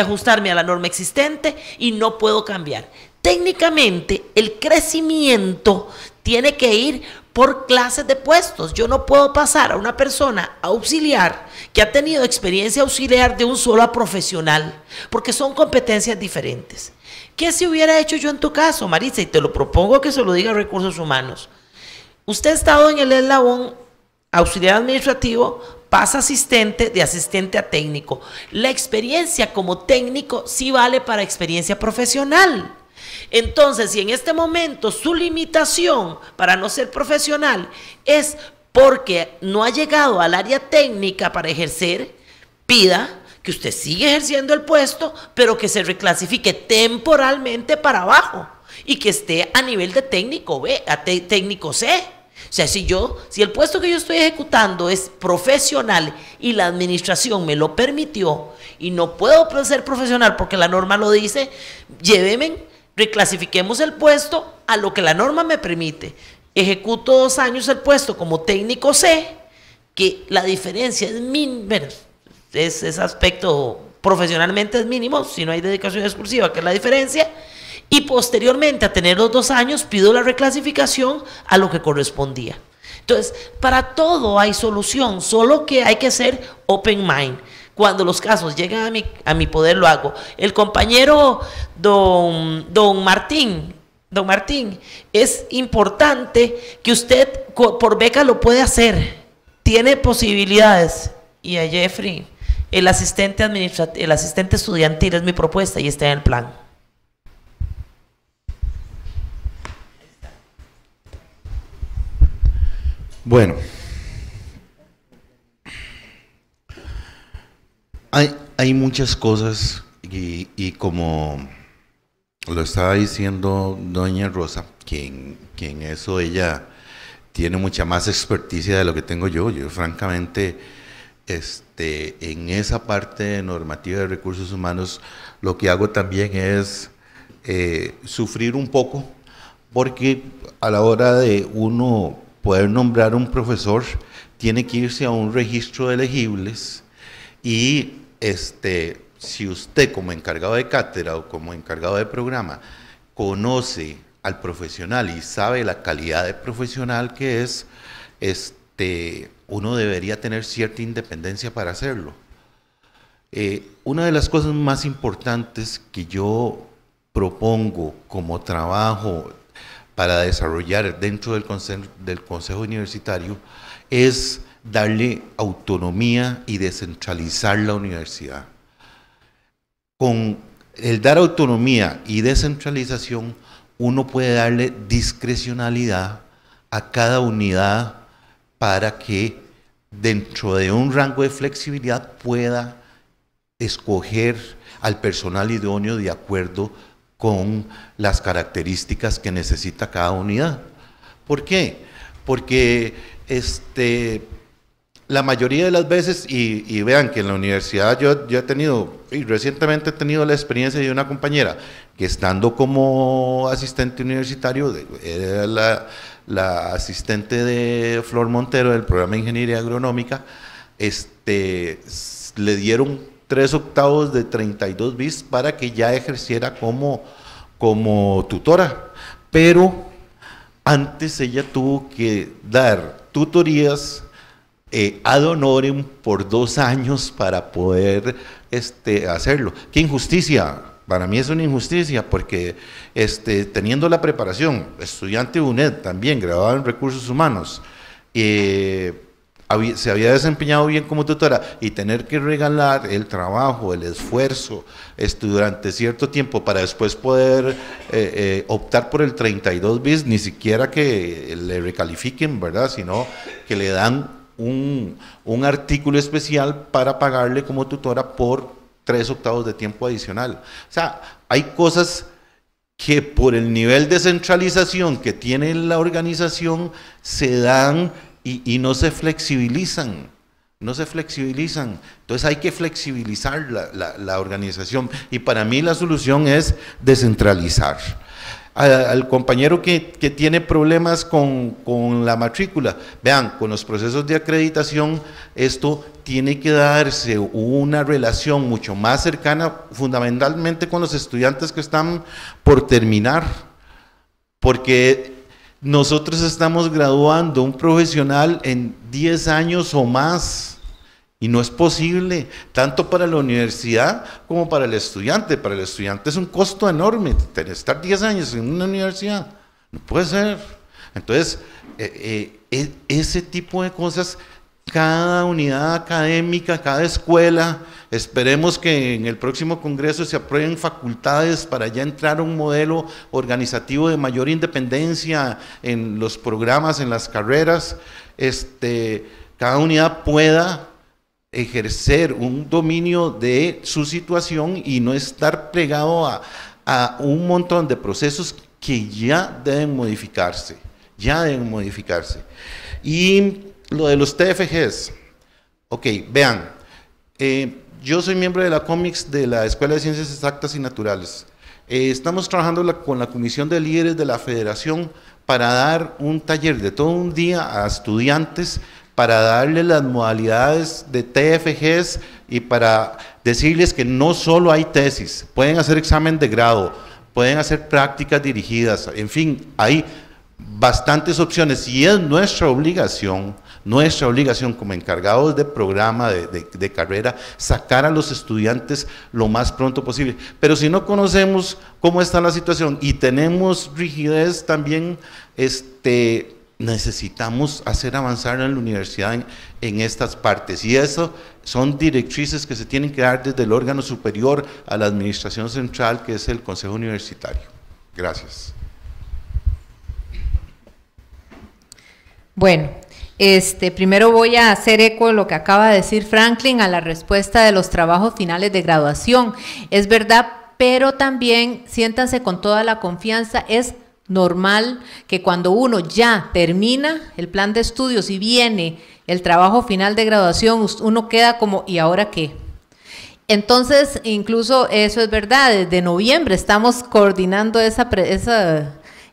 ajustarme a la norma existente y no puedo cambiar. Técnicamente, el crecimiento tiene que ir por clases de puestos. Yo no puedo pasar a una persona auxiliar que ha tenido experiencia auxiliar de un solo profesional, porque son competencias diferentes. ¿Qué se hubiera hecho yo en tu caso, Marisa? Y te lo propongo que se lo diga a Recursos Humanos. Usted ha estado en el eslabón auxiliar administrativo, pasa asistente, de asistente a técnico. La experiencia como técnico sí vale para experiencia profesional. Entonces, si en este momento su limitación para no ser profesional es porque no ha llegado al área técnica para ejercer, pida que usted sigue ejerciendo el puesto, pero que se reclasifique temporalmente para abajo y que esté a nivel de técnico B, a técnico C. O sea, si yo, si el puesto que yo estoy ejecutando es profesional y la administración me lo permitió y no puedo ser profesional porque la norma lo dice, lléveme, reclasifiquemos el puesto a lo que la norma me permite. Ejecuto dos años el puesto como técnico C, que la diferencia es mínima ese aspecto profesionalmente es mínimo, si no hay dedicación exclusiva, que es la diferencia. Y posteriormente a tener los dos años, pido la reclasificación a lo que correspondía. Entonces, para todo hay solución, solo que hay que ser open mind. Cuando los casos llegan a mi, a mi poder, lo hago. El compañero don, don Martín, don Martín, es importante que usted por beca lo puede hacer. Tiene posibilidades. Y a Jeffrey, el asistente, el asistente estudiantil es mi propuesta y está en el plan. Bueno, hay, muchas cosas y, y, como lo estaba diciendo doña Rosa, quien, quien eso ella tiene mucha más experticia de lo que tengo yo, yo francamente este, en esa parte normativa de recursos humanos, lo que hago también es eh, sufrir un poco, porque a la hora de uno poder nombrar un profesor, tiene que irse a un registro de elegibles y este, si usted como encargado de cátedra o como encargado de programa conoce al profesional y sabe la calidad de profesional que es, este, este, uno debería tener cierta independencia para hacerlo. Eh, una de las cosas más importantes que yo propongo como trabajo para desarrollar dentro del, del Consejo Universitario es darle autonomía y descentralizar la universidad. Con el dar autonomía y descentralización, uno puede darle discrecionalidad a cada unidad para que dentro de un rango de flexibilidad pueda escoger al personal idóneo de acuerdo con las características que necesita cada unidad. ¿Por qué? Porque este, la mayoría de las veces, y, vean que en la universidad yo, he tenido, y recientemente he tenido la experiencia de una compañera que estando como asistente universitario, era la, la asistente de Flor Montero del programa de Ingeniería Agronómica, este, le dieron tres octavos de 32 bis para que ya ejerciera como, como tutora. Pero antes ella tuvo que dar tutorías eh, ad honorem por dos años para poder este, hacerlo. ¡Qué injusticia! Para mí es una injusticia porque este, teniendo la preparación, estudiante UNED también, graduado en recursos humanos, eh, se había desempeñado bien como tutora y tener que regalar el trabajo, el esfuerzo este, durante cierto tiempo para después poder eh, eh, optar por el 32 bis, ni siquiera que le recalifiquen, ¿verdad? Sino que le dan un, un artículo especial para pagarle como tutora por tres octavos de tiempo adicional. O sea, hay cosas que por el nivel de centralización que tiene la organización se dan y, no se flexibilizan. No se flexibilizan. Entonces hay que flexibilizar la organización. Y para mí la solución es descentralizar al compañero que, tiene problemas con, con, la matrícula. Vean, con los procesos de acreditación, esto tiene que darse una relación mucho más cercana, fundamentalmente con los estudiantes que están por terminar, porque nosotros estamos graduando un profesional en 10 años o más y no es posible, tanto para la universidad como para el estudiante. Para el estudiante es un costo enorme estar 10 años en una universidad. No puede ser. Entonces, eh, eh, e, ese tipo de cosas, cada unidad académica, cada escuela, esperemos que en el próximo Congreso se aprueben facultades para ya entrar a un modelo organizativo de mayor independencia en los programas, en las carreras, este, cada unidad pueda ejercer un dominio de su situación y no estar plegado a, un montón de procesos que ya deben modificarse, ya deben modificarse. Y lo de los TFGs, ok, vean, eh, yo soy miembro de la COMICS de la Escuela de Ciencias Exactas y Naturales. Eh, estamos trabajando con la Comisión de Líderes de la Federación para dar un taller de todo un día a estudiantes para darles las modalidades de TFGs y para decirles que no solo hay tesis, pueden hacer examen de grado, pueden hacer prácticas dirigidas, en fin, hay bastantes opciones y es nuestra obligación, nuestra obligación como encargados de programa, de, carrera, sacar a los estudiantes lo más pronto posible. Pero si no conocemos cómo está la situación y tenemos rigidez también, este, necesitamos hacer avanzar en la universidad en, estas partes. Y eso son directrices que se tienen que dar desde el órgano superior a la administración central, que es el Consejo Universitario. Gracias. Bueno, este, primero voy a hacer eco de lo que acaba de decir Franklin a la respuesta de los trabajos finales de graduación. Es verdad, pero también siéntanse con toda la confianza, es normal que cuando uno ya termina el plan de estudios y viene el trabajo final de graduación, uno queda como, ¿y ahora qué? Entonces, incluso eso es verdad, desde noviembre estamos coordinando esa,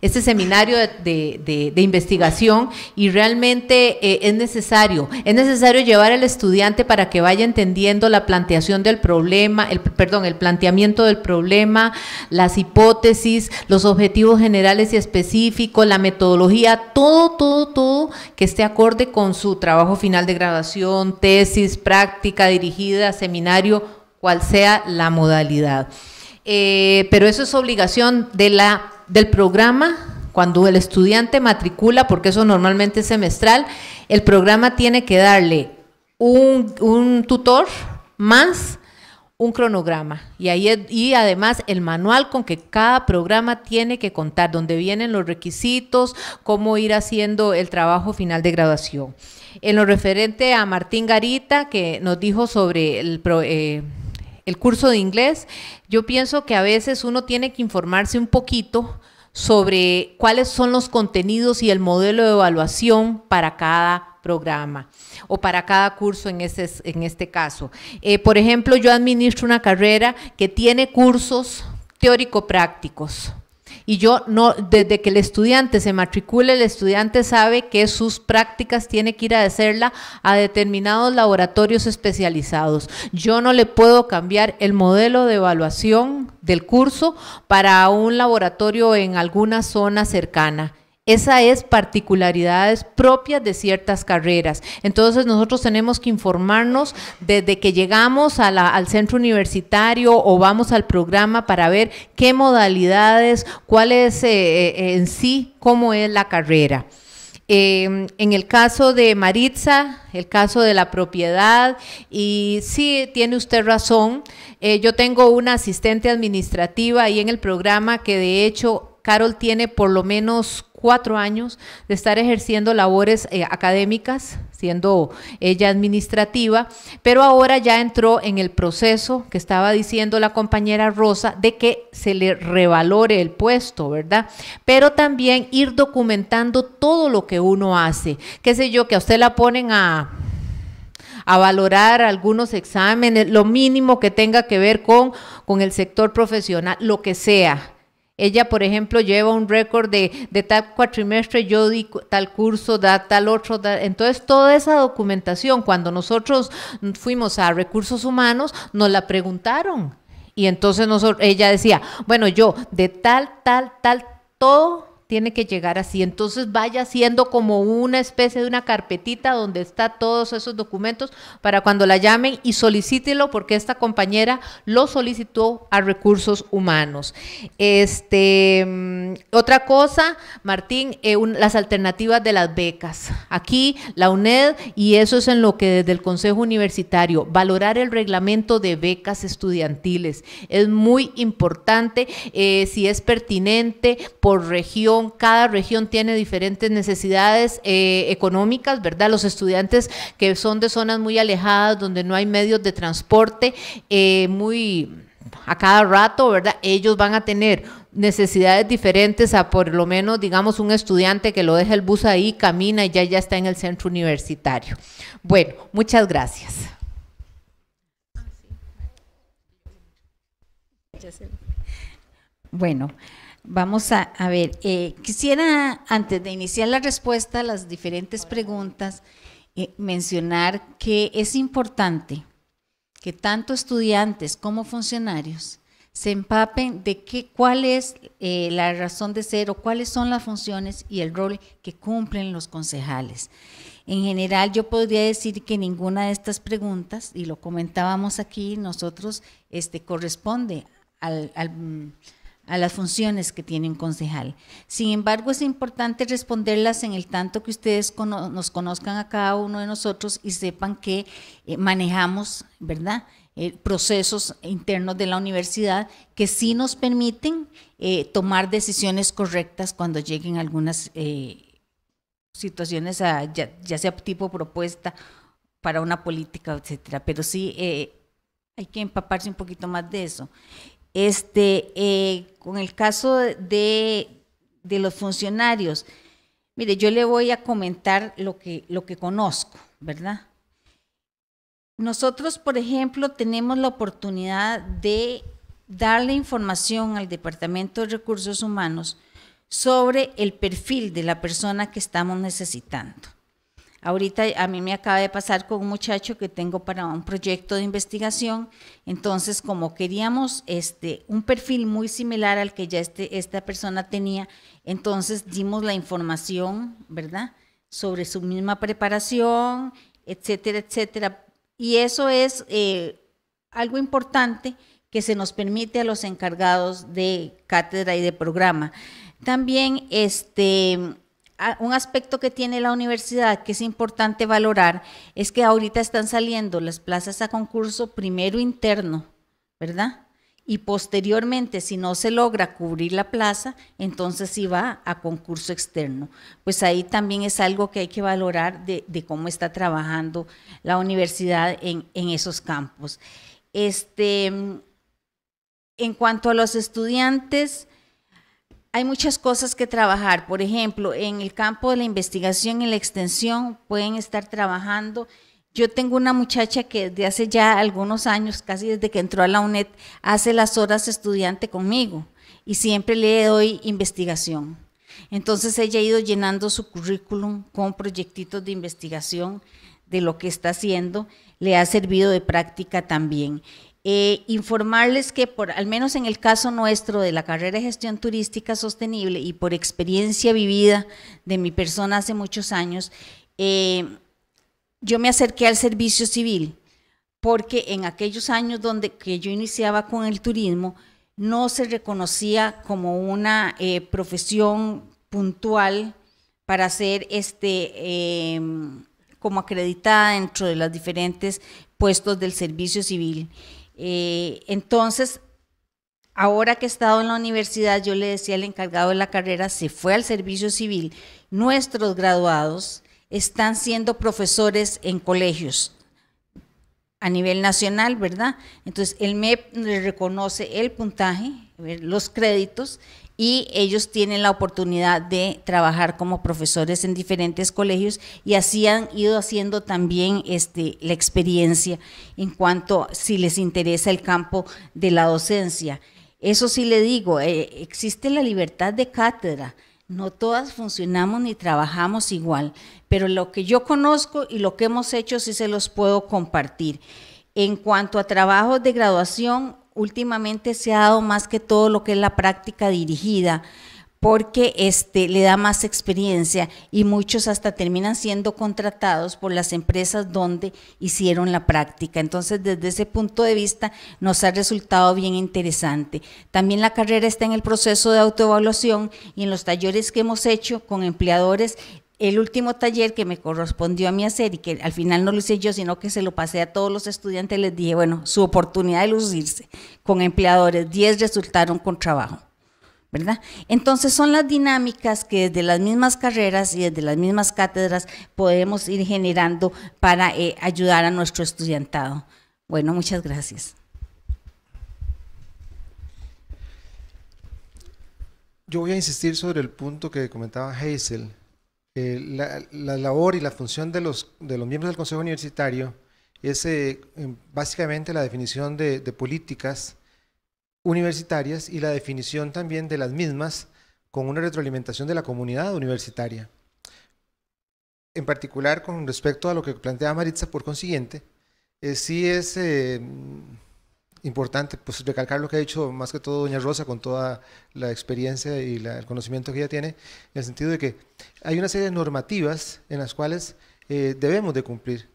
este seminario de, investigación y realmente eh, es necesario, es necesario llevar al estudiante para que vaya entendiendo la planteación del problema, el, perdón, el planteamiento del problema, las hipótesis, los objetivos generales y específicos, la metodología, todo, todo, todo que esté acorde con su trabajo final de graduación, tesis, práctica dirigida, seminario, cual sea la modalidad. Eh, pero eso es obligación de la del programa cuando el estudiante matricula, porque eso normalmente es semestral, el programa tiene que darle un, tutor más un cronograma y, ahí y además el manual con que cada programa tiene que contar, donde vienen los requisitos, cómo ir haciendo el trabajo final de graduación. En lo referente a Martín Garita, que nos dijo sobre el... Eh, el curso de inglés, yo pienso que a veces uno tiene que informarse un poquito sobre cuáles son los contenidos y el modelo de evaluación para cada programa o para cada curso en, este, en este caso. Eh, por ejemplo, yo administro una carrera que tiene cursos teórico-prácticos y yo no, desde que el estudiante se matricule, el estudiante sabe que sus prácticas tiene que ir a hacerla a determinados laboratorios especializados. Yo no le puedo cambiar el modelo de evaluación del curso para un laboratorio en alguna zona cercana. Esa es particularidades propias de ciertas carreras. Entonces nosotros tenemos que informarnos desde que llegamos al centro universitario o vamos al programa para ver qué modalidades, cuál es eh, eh, en sí, cómo es la carrera. Em, en el caso de Maritza, el caso de la propiedad, y sí, tiene usted razón, eh, yo tengo una asistente administrativa ahí en el programa que de hecho Carol tiene por lo menos cuatro años de estar ejerciendo labores eh, académicas, siendo ella administrativa, pero ahora ya entró en el proceso que estaba diciendo la compañera Rosa de que se le revalore el puesto, ¿verdad? Pero también ir documentando todo lo que uno hace. Qué sé yo, que a usted la ponen a valorar algunos exámenes, lo mínimo que tenga que ver con, con el sector profesional, lo que sea, ella, por ejemplo, lleva un récord de, tal cuatrimestre, yo di tal curso, da tal otro. entonces, toda esa documentación, cuando nosotros fuimos a recursos humanos, nos la preguntaron. Y entonces ella decía, bueno, yo de tal, tal, tal, todo tiene que llegar así. Entonces vaya siendo como una especie de una carpetita donde está todos esos documentos para cuando la llamen y solicítelo porque esta compañera lo solicitó a recursos humanos. Este, mm, otra cosa, Martín, eh, las alternativas de las becas. Aquí la UNED, y eso es en lo que desde el Consejo Universitario, valorar el reglamento de becas estudiantiles. Es muy importante eh, si es pertinente por región cada región tiene diferentes necesidades eh, económicas, ¿verdad? Los estudiantes que son de zonas muy alejadas, donde no hay medios de transporte, eh, muy a cada rato, ¿verdad? Ellos van a tener necesidades diferentes a por lo menos, digamos, un estudiante que lo deja el bus ahí, camina y ya, ya está en el centro universitario. Bueno, muchas gracias. Ah, bueno, vamos a, ver, eh, quisiera antes de iniciar la respuesta a las diferentes preguntas, eh, mencionar que es importante que tanto estudiantes como funcionarios se empapen de qué, cuál es eh, la razón de ser o cuáles son las funciones y el rol que cumplen los concejales. En general, yo podría decir que ninguna de estas preguntas, y lo comentábamos aquí, nosotros este, corresponde al a las funciones que tiene un concejal. Sin embargo, es importante responderlas en el tanto que ustedes nos conozcan a cada uno de nosotros y sepan que eh, manejamos, ¿verdad? Eh, procesos internos de la universidad que sí nos permiten eh, tomar decisiones correctas cuando lleguen algunas situaciones, ya, ya, sea tipo propuesta para una política, etcétera. Pero sí hay que empaparse un poquito más de eso. Este, eh, con el caso de, de, los funcionarios, mire, yo le voy a comentar lo que, lo que conozco, ¿verdad? Nosotros, por ejemplo, tenemos la oportunidad de darle información al Departamento de Recursos Humanos sobre el perfil de la persona que estamos necesitando. Ahorita a mí me acaba de pasar con un muchacho que tengo para un proyecto de investigación, entonces como queríamos este, un perfil muy similar al que ya este, esta persona tenía, entonces dimos la información, ¿verdad? Sobre su misma preparación, etcétera, etcétera. Y eso es eh, algo importante que se nos permite a los encargados de cátedra y de programa. También este, un aspecto que tiene la universidad que es importante valorar es que ahorita están saliendo las plazas a concurso primero interno, ¿verdad? Y posteriormente, si no se logra cubrir la plaza, entonces sí va a concurso externo. Pues ahí también es algo que hay que valorar de, cómo está trabajando la universidad en, esos campos. Este, en cuanto a los estudiantes, hay muchas cosas que trabajar. Por ejemplo, en el campo de la investigación y la extensión pueden estar trabajando. Yo tengo una muchacha que desde hace ya algunos años, casi desde que entró a la UNED, hace las horas estudiante conmigo y siempre le doy investigación. Entonces ella ha ido llenando su currículum con proyectitos de investigación de lo que está haciendo, le ha servido de práctica también. Eh, informarles que, por, al menos en el caso nuestro de la carrera de gestión turística sostenible y por experiencia vivida de mi persona hace muchos años, eh, yo me acerqué al servicio civil porque en aquellos años donde que yo iniciaba con el turismo no se reconocía como una eh, profesión puntual para ser este em, como acreditada dentro de los diferentes puestos del servicio civil eh, entonces, ahora que he estado en la universidad, yo le decía al encargado de la carrera, se fue al servicio civil. Nuestros graduados están siendo profesores en colegios a nivel nacional, ¿verdad? Entonces, el MEP le reconoce el puntaje, eh, los créditos, y ellos tienen la oportunidad de trabajar como profesores en diferentes colegios y así han ido haciendo también este, la experiencia en cuanto si les interesa el campo de la docencia. Eso sí le digo, eh, existe la libertad de cátedra. No todas funcionamos ni trabajamos igual, pero lo que yo conozco y lo que hemos hecho sí se los puedo compartir. En cuanto a trabajos de graduación, últimamente se ha dado más que todo lo que es la práctica dirigida porque este, le da más experiencia y muchos hasta terminan siendo contratados por las empresas donde hicieron la práctica. Entonces, desde ese punto de vista, nos ha resultado bien interesante. También la carrera está en el proceso de autoevaluación y en los talleres que hemos hecho con empleadores el último taller que me correspondió a mí hacer y que al final no lo hice yo, sino que se lo pasé a todos los estudiantes, les dije, bueno, su oportunidad de lucirse con empleadores, 10 resultaron con trabajo, ¿verdad? Entonces son las dinámicas que desde las mismas carreras y desde las mismas cátedras podemos ir generando para eh, ayudar a nuestro estudiantado. Bueno, muchas gracias. Yo voy a insistir sobre el punto que comentaba Hazel eh, la, labor y la función de los, de los miembros del Consejo Universitario es eh, em, básicamente la definición de, políticas universitarias y la definición también de las mismas con una retroalimentación de la comunidad universitaria. En particular, con respecto a lo que plantea Maritza, por consiguiente, eh, sí es importante pues recalcar lo que ha dicho más que todo doña Rosa con toda la experiencia y el conocimiento que ella tiene, en el sentido de que hay una serie de normativas en las cuales eh, debemos de cumplir.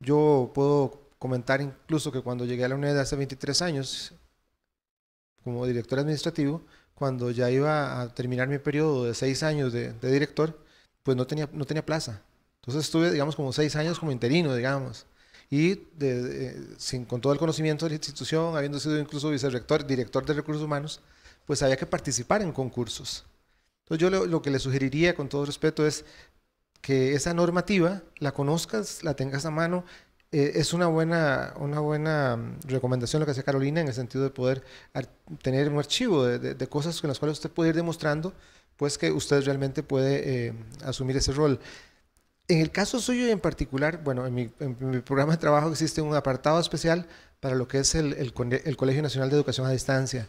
Yo puedo comentar incluso que cuando llegué a la unidad hace 23 años como director administrativo, cuando ya iba a terminar mi periodo de seis años de, de director, pues no tenía, no tenía plaza. Entonces estuve, digamos, como seis años como interino, digamos y de, con todo el conocimiento de la institución, habiendo sido incluso vicerrector, director de recursos humanos, pues había que participar en concursos. Entonces yo lo, que le sugeriría con todo respeto es que esa normativa la conozcas, la tengas a mano. Eh, es una buena, una buena mm, recomendación lo que hace Carolina en el sentido de poder tener un archivo de, cosas con las cuales usted puede ir demostrando pues que usted realmente puede eh, asumir ese rol. En el caso suyo y en particular, bueno, en mi, programa de trabajo existe un apartado especial para lo que es el, Colegio Nacional de Educación a Distancia.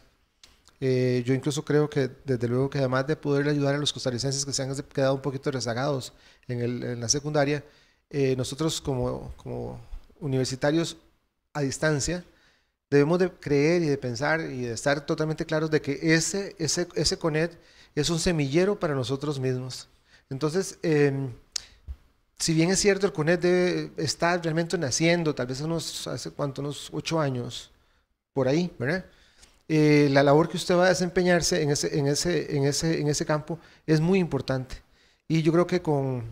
Eh, yo incluso creo que, desde luego, que además de poder ayudar a los costarricenses que se han quedado un poquito rezagados en, la secundaria, eh, nosotros como, como universitarios a distancia debemos de creer y de pensar y de estar totalmente claros de que ese, ese, es un semillero para nosotros mismos. Entonces, em, si bien es cierto, el CUNET debe estar realmente naciendo, tal vez unos, hace cuánto, unos ocho años, por ahí, ¿verdad? Eh, la labor que usted va a desempeñarse en ese, en, ese, en, ese, en ese campo es muy importante. Y yo creo que con,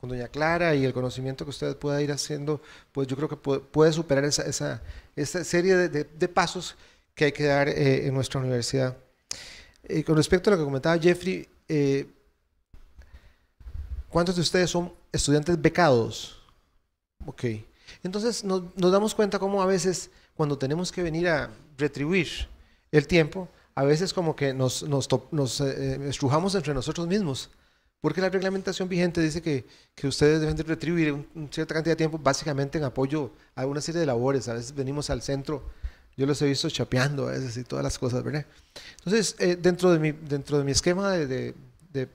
con doña Clara y el conocimiento que usted pueda ir haciendo, pues yo creo que puede, superar esa, esa, serie de, pasos que hay que dar eh, en nuestra universidad. Eh, con respecto a lo que comentaba Jeffrey, ¿Cuántos de ustedes son estudiantes becados? Ok. Entonces nos, damos cuenta cómo a veces cuando tenemos que venir a retribuir el tiempo, a veces como que nos, nos, nos eh, eh, estrujamos entre nosotros mismos. Porque la reglamentación vigente dice que, que ustedes deben de retribuir una cierta cantidad de tiempo básicamente en apoyo a una serie de labores. A veces venimos al centro, yo los he visto chapeando a veces y todas las cosas, ¿verdad? Entonces, eh, dentro, de mi, dentro de mi esquema de, de, de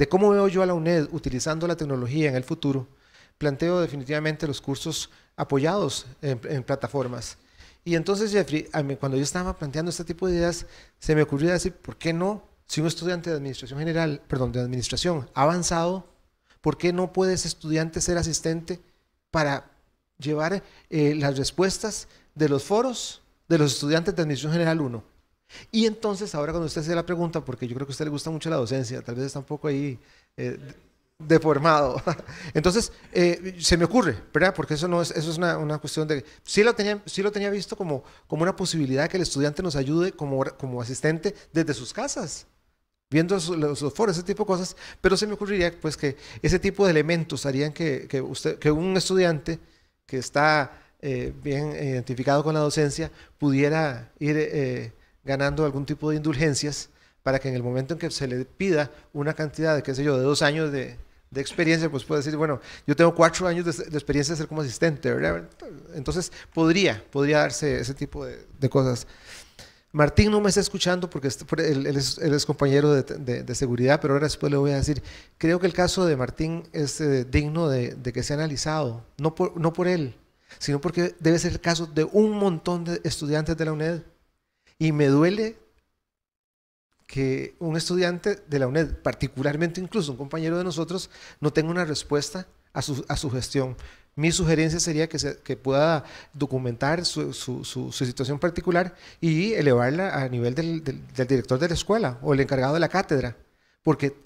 de cómo veo yo a la UNED utilizando la tecnología en el futuro, planteo definitivamente los cursos apoyados en, plataformas. Y entonces, Jeffrey, cuando yo estaba planteando este tipo de ideas, se me ocurrió decir, ¿por qué no? Si un estudiante de administración general, perdón, de administración avanzado, ¿por qué no puede ese estudiante ser asistente para llevar eh, las respuestas de los foros de los estudiantes de Administración General 1 y entonces, ahora cuando usted hace la pregunta, porque yo creo que a usted le gusta mucho la docencia, tal vez está un poco ahí eh, deformado. Entonces, eh, se me ocurre, ¿verdad? Porque eso, no es, eso es una, una cuestión de... Sí lo tenía, lo tenía visto como, una posibilidad que el estudiante nos ayude como, como asistente desde sus casas viendo los, los, foros, ese tipo de cosas, pero se me ocurriría pues que ese tipo de elementos harían que, usted, que un estudiante que está eh, bien identificado con la docencia pudiera ir ganando algún tipo de indulgencias para que en el momento en que se le pida una cantidad de, qué sé yo, de dos años de, experiencia, pues pueda decir, bueno, yo tengo cuatro años de, experiencia de ser como asistente, Entonces podría, podría darse ese tipo de, cosas. Martín no me está escuchando porque él, es, compañero de, seguridad, pero ahora después le voy a decir, creo que el caso de Martín es eh, digno de, de, que sea analizado, no por, no por él, sino porque debe ser el caso de un montón de estudiantes de la UNED y me duele que un estudiante de la UNED, particularmente incluso un compañero de nosotros, no tenga una respuesta a su, gestión. Mi sugerencia sería que, pueda documentar su, situación particular y elevarla a nivel del, del, director de la escuela o el encargado de la cátedra. Porque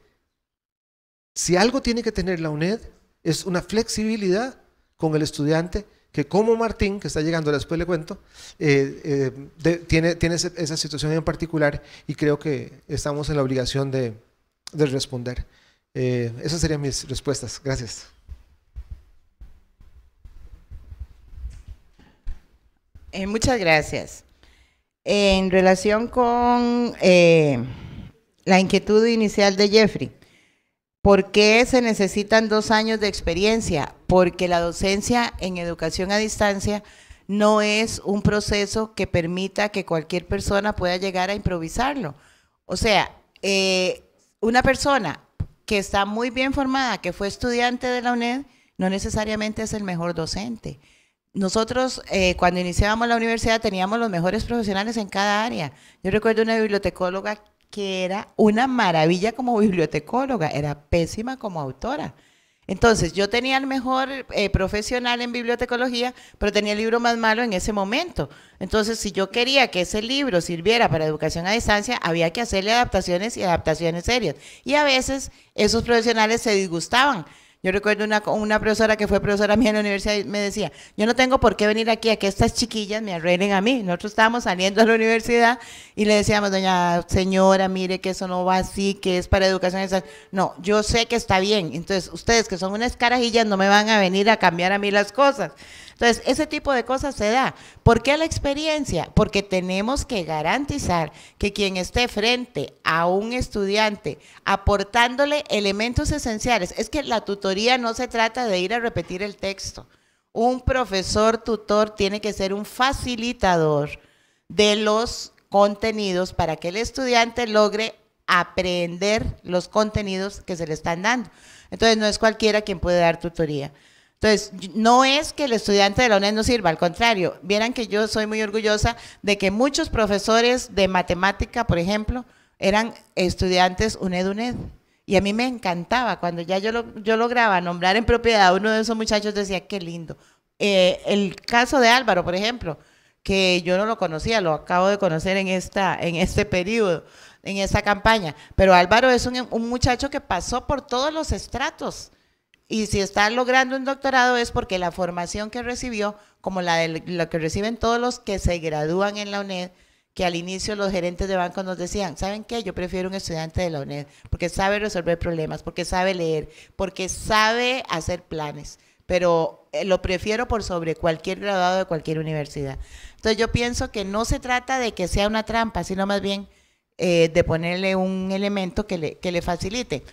si algo tiene que tener la UNED es una flexibilidad con el estudiante que como Martín, que está llegando, después le cuento, eh, eh, tiene, tiene esa situación en particular y creo que estamos en la obligación de, responder. Eh, esas serían mis respuestas. Gracias. muchas gracias. En relación con la inquietud inicial de Jeffrey, ¿Por qué se necesitan dos años de experiencia? Porque la docencia en educación a distancia no es un proceso que permita que cualquier persona pueda llegar a improvisarlo. O sea, eh, una persona que está muy bien formada, que fue estudiante de la UNED, no necesariamente es el mejor docente. Nosotros eh, cuando iniciábamos la universidad teníamos los mejores profesionales en cada área. Yo recuerdo una bibliotecóloga que era una maravilla como bibliotecóloga, era pésima como autora. Entonces, yo tenía el mejor eh, profesional en bibliotecología, pero tenía el libro más malo en ese momento. Entonces, si yo quería que ese libro sirviera para educación a distancia, había que hacerle adaptaciones y adaptaciones serias. Y a veces esos profesionales se disgustaban yo recuerdo una, una profesora que fue profesora mía en la universidad y me decía, yo no tengo por qué venir aquí a que estas chiquillas me arreglen a mí. Nosotros estábamos saliendo a la universidad y le decíamos, doña señora, mire que eso no va así, que es para educación. No, yo sé que está bien. Entonces, ustedes que son unas carajillas no me van a venir a cambiar a mí las cosas. Entonces, ese tipo de cosas se da. ¿Por qué la experiencia? Porque tenemos que garantizar que quien esté frente a un estudiante aportándole elementos esenciales, es que la tutoría no se trata de ir a repetir el texto. Un profesor tutor tiene que ser un facilitador de los contenidos para que el estudiante logre aprender los contenidos que se le están dando. Entonces, no es cualquiera quien puede dar tutoría. Entonces, no es que el estudiante de la UNED no sirva, al contrario, vieran que yo soy muy orgullosa de que muchos profesores de matemática, por ejemplo, eran estudiantes UNED-UNED. Y a mí me encantaba, cuando ya yo, yo lograba nombrar en propiedad, a uno de esos muchachos decía, qué lindo. Eh, el caso de Álvaro, por ejemplo, que yo no lo conocía, lo acabo de conocer en, esta, en este periodo, en esta campaña. Pero Álvaro es un, un muchacho que pasó por todos los estratos y si está logrando un doctorado es porque la formación que recibió, como la, de, lo que reciben todos los que se gradúan en la UNED, que al inicio los gerentes de banco nos decían, ¿saben qué? Yo prefiero un estudiante de la UNED porque sabe resolver problemas, porque sabe leer, porque sabe hacer planes, pero eh, lo prefiero por sobre cualquier graduado de cualquier universidad. Entonces yo pienso que no se trata de que sea una trampa, sino más bien eh, de ponerle un elemento que le, que le facilite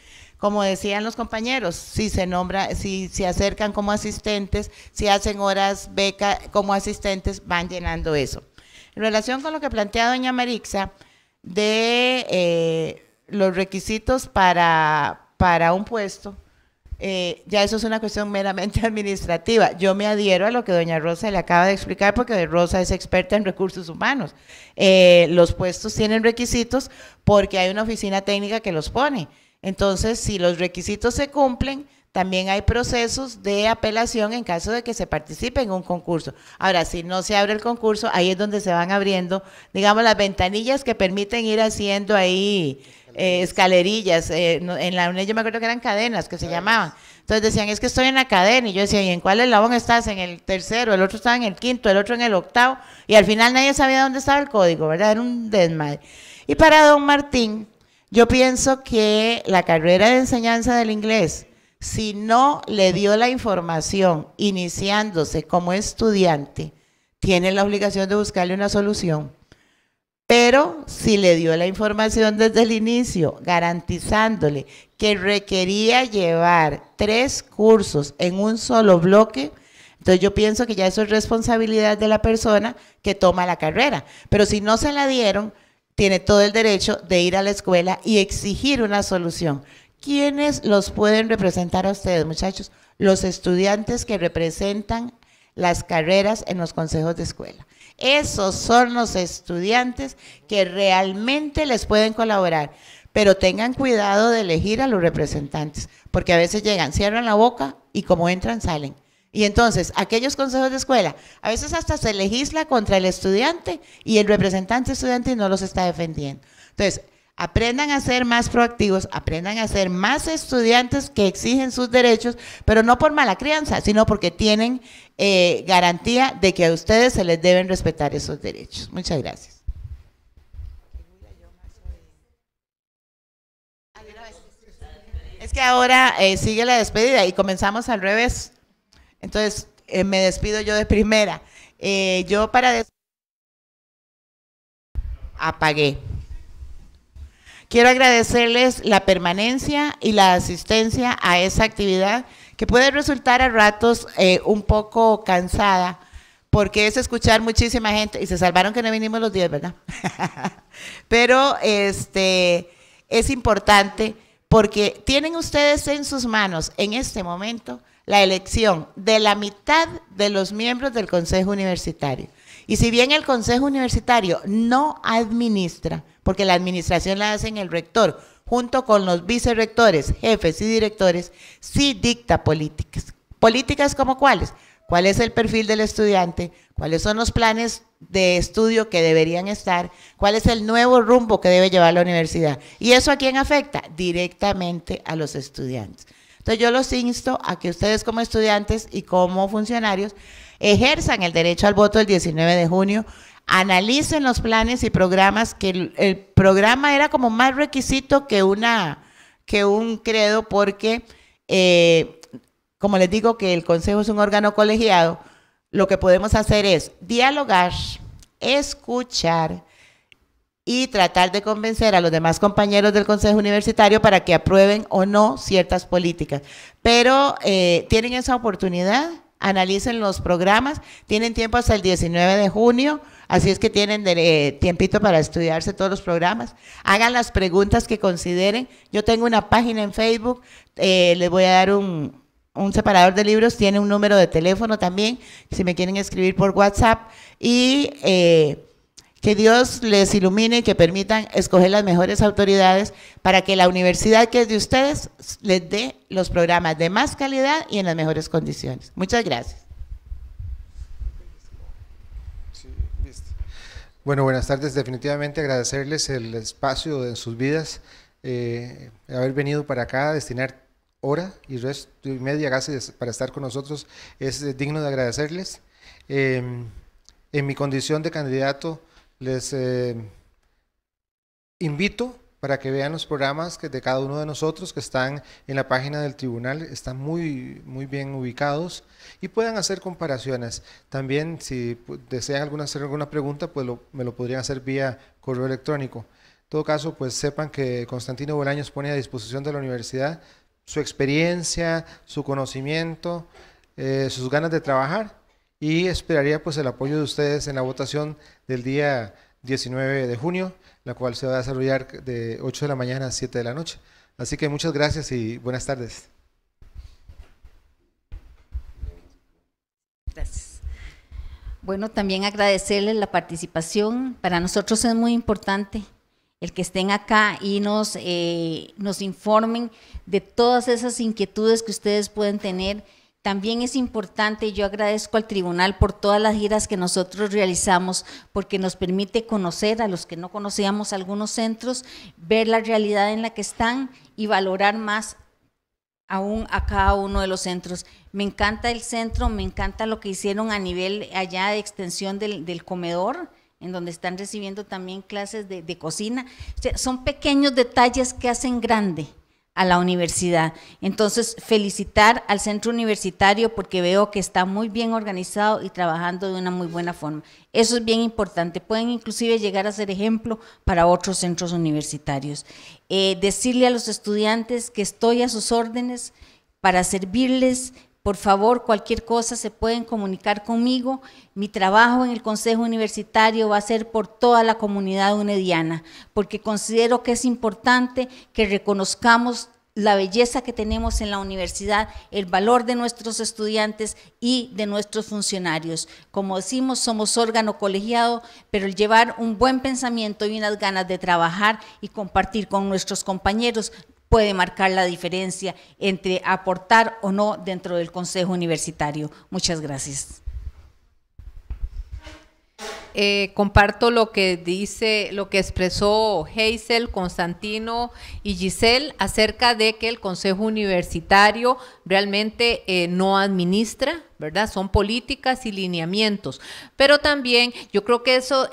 como decían los compañeros, si se nombra, si se acercan como asistentes, si hacen horas beca como asistentes, van llenando eso. En relación con lo que plantea doña Marixa de eh, los requisitos para, para un puesto, eh, ya eso es una cuestión meramente administrativa. Yo me adhiero a lo que doña Rosa le acaba de explicar porque Rosa es experta en recursos humanos. Eh, los puestos tienen requisitos porque hay una oficina técnica que los pone. Entonces, si los requisitos se cumplen, también hay procesos de apelación en caso de que se participe en un concurso. Ahora, si no se abre el concurso, ahí es donde se van abriendo, digamos, las ventanillas que permiten ir haciendo ahí eh, escalerillas. Eh, en la UNED yo me acuerdo que eran cadenas que se llamaban. Entonces decían, es que estoy en la cadena. Y yo decía, ¿y en cuál eslabón estás? En el tercero, el otro estaba en el quinto, el otro en el octavo. Y al final nadie sabía dónde estaba el código, ¿verdad? Era un desmadre. Y para don Martín, yo pienso que la carrera de enseñanza del inglés, si no le dio la información iniciándose como estudiante, tiene la obligación de buscarle una solución. Pero si le dio la información desde el inicio, garantizándole que requería llevar tres cursos en un solo bloque, entonces yo pienso que ya eso es responsabilidad de la persona que toma la carrera. Pero si no se la dieron, tiene todo el derecho de ir a la escuela y exigir una solución. ¿Quiénes los pueden representar a ustedes, muchachos? Los estudiantes que representan las carreras en los consejos de escuela. Esos son los estudiantes que realmente les pueden colaborar, pero tengan cuidado de elegir a los representantes, porque a veces llegan, cierran la boca y como entran, salen. Y entonces, aquellos consejos de escuela, a veces hasta se legisla contra el estudiante y el representante estudiante no los está defendiendo. Entonces, aprendan a ser más proactivos, aprendan a ser más estudiantes que exigen sus derechos, pero no por mala crianza, sino porque tienen eh, garantía de que a ustedes se les deben respetar esos derechos. Muchas gracias. Es que ahora eh, sigue la despedida y comenzamos al revés. Entonces, eh, me despido yo de primera. Eh, yo para... apague. Apagué. Quiero agradecerles la permanencia y la asistencia a esa actividad que puede resultar a ratos eh, un poco cansada, porque es escuchar muchísima gente, y se salvaron que no vinimos los 10, ¿verdad? Pero este, es importante porque tienen ustedes en sus manos en este momento la elección de la mitad de los miembros del Consejo Universitario. Y si bien el Consejo Universitario no administra, porque la administración la hace en el rector, junto con los vicerrectores, jefes y directores, sí dicta políticas. ¿Políticas como cuáles? ¿Cuál es el perfil del estudiante? ¿Cuáles son los planes de estudio que deberían estar? ¿Cuál es el nuevo rumbo que debe llevar la universidad? ¿Y eso a quién afecta? Directamente a los estudiantes. Entonces yo los insto a que ustedes como estudiantes y como funcionarios ejerzan el derecho al voto el 19 de junio, analicen los planes y programas, que el, programa era como más requisito que, una, que un credo porque, eh, como les digo, que el Consejo es un órgano colegiado, lo que podemos hacer es dialogar, escuchar, y tratar de convencer a los demás compañeros del Consejo Universitario para que aprueben o no ciertas políticas. Pero eh, tienen esa oportunidad, analicen los programas, tienen tiempo hasta el 19 de junio, así es que tienen eh, tiempito para estudiarse todos los programas, hagan las preguntas que consideren. Yo tengo una página en Facebook, eh, les voy a dar un, separador de libros, tiene un número de teléfono también, si me quieren escribir por WhatsApp. Y que Dios les ilumine y que permitan escoger las mejores autoridades para que la universidad que es de ustedes les dé los programas de más calidad y en las mejores condiciones. Muchas gracias. Bueno, buenas tardes. Definitivamente agradecerles el espacio en sus vidas, eh, haber venido para acá, destinar hora y, resto y media casi para estar con nosotros es eh, digno de agradecerles. Em, en mi condición de candidato les eh, invito para que vean los programas que de cada uno de nosotros que están en la página del tribunal, están muy, muy bien ubicados y puedan hacer comparaciones. También si desean alguna, hacer alguna pregunta, pues me lo podrían hacer vía correo electrónico. En todo caso, pues sepan que Constantino Bolaños pone a disposición de la universidad su experiencia, su conocimiento, eh, sus ganas de trabajar y esperaría pues el apoyo de ustedes en la votación del día 19 de junio, la cual se va a desarrollar de 8 de la mañana a 7 de la noche. Así que muchas gracias y buenas tardes. Gracias. Bueno, también agradecerles la participación. Para nosotros es muy importante el que estén acá y nos, eh, nos informen de todas esas inquietudes que ustedes pueden tener también es importante, y yo agradezco al tribunal por todas las giras que nosotros realizamos, porque nos permite conocer a los que no conocíamos algunos centros, ver la realidad en la que están y valorar más aún a cada uno de los centros. Me encanta el centro, me encanta lo que hicieron a nivel allá de extensión del, comedor, en donde están recibiendo también clases de, cocina. son pequeños detalles que hacen grande a la universidad. Entonces, felicitar al centro universitario porque veo que está muy bien organizado y trabajando de una muy buena forma. Eso es bien importante. Pueden inclusive llegar a ser ejemplo para otros centros universitarios. Eh, decirle a los estudiantes que estoy a sus órdenes para servirles, por favor, cualquier cosa se pueden comunicar conmigo. Mi trabajo en el Consejo Universitario va a ser por toda la comunidad unediana, porque considero que es importante que reconozcamos la belleza que tenemos en la universidad, el valor de nuestros estudiantes y de nuestros funcionarios. Como decimos, somos órgano colegiado, pero el llevar un buen pensamiento y unas ganas de trabajar y compartir con nuestros compañeros puede marcar la diferencia entre aportar o no dentro del Consejo Universitario. Muchas gracias. Eh, comparto lo que dice, lo que expresó Hazel, Constantino y Giselle acerca de que el Consejo Universitario realmente eh, no administra, ¿verdad? Son políticas y lineamientos. Pero también yo creo que esos,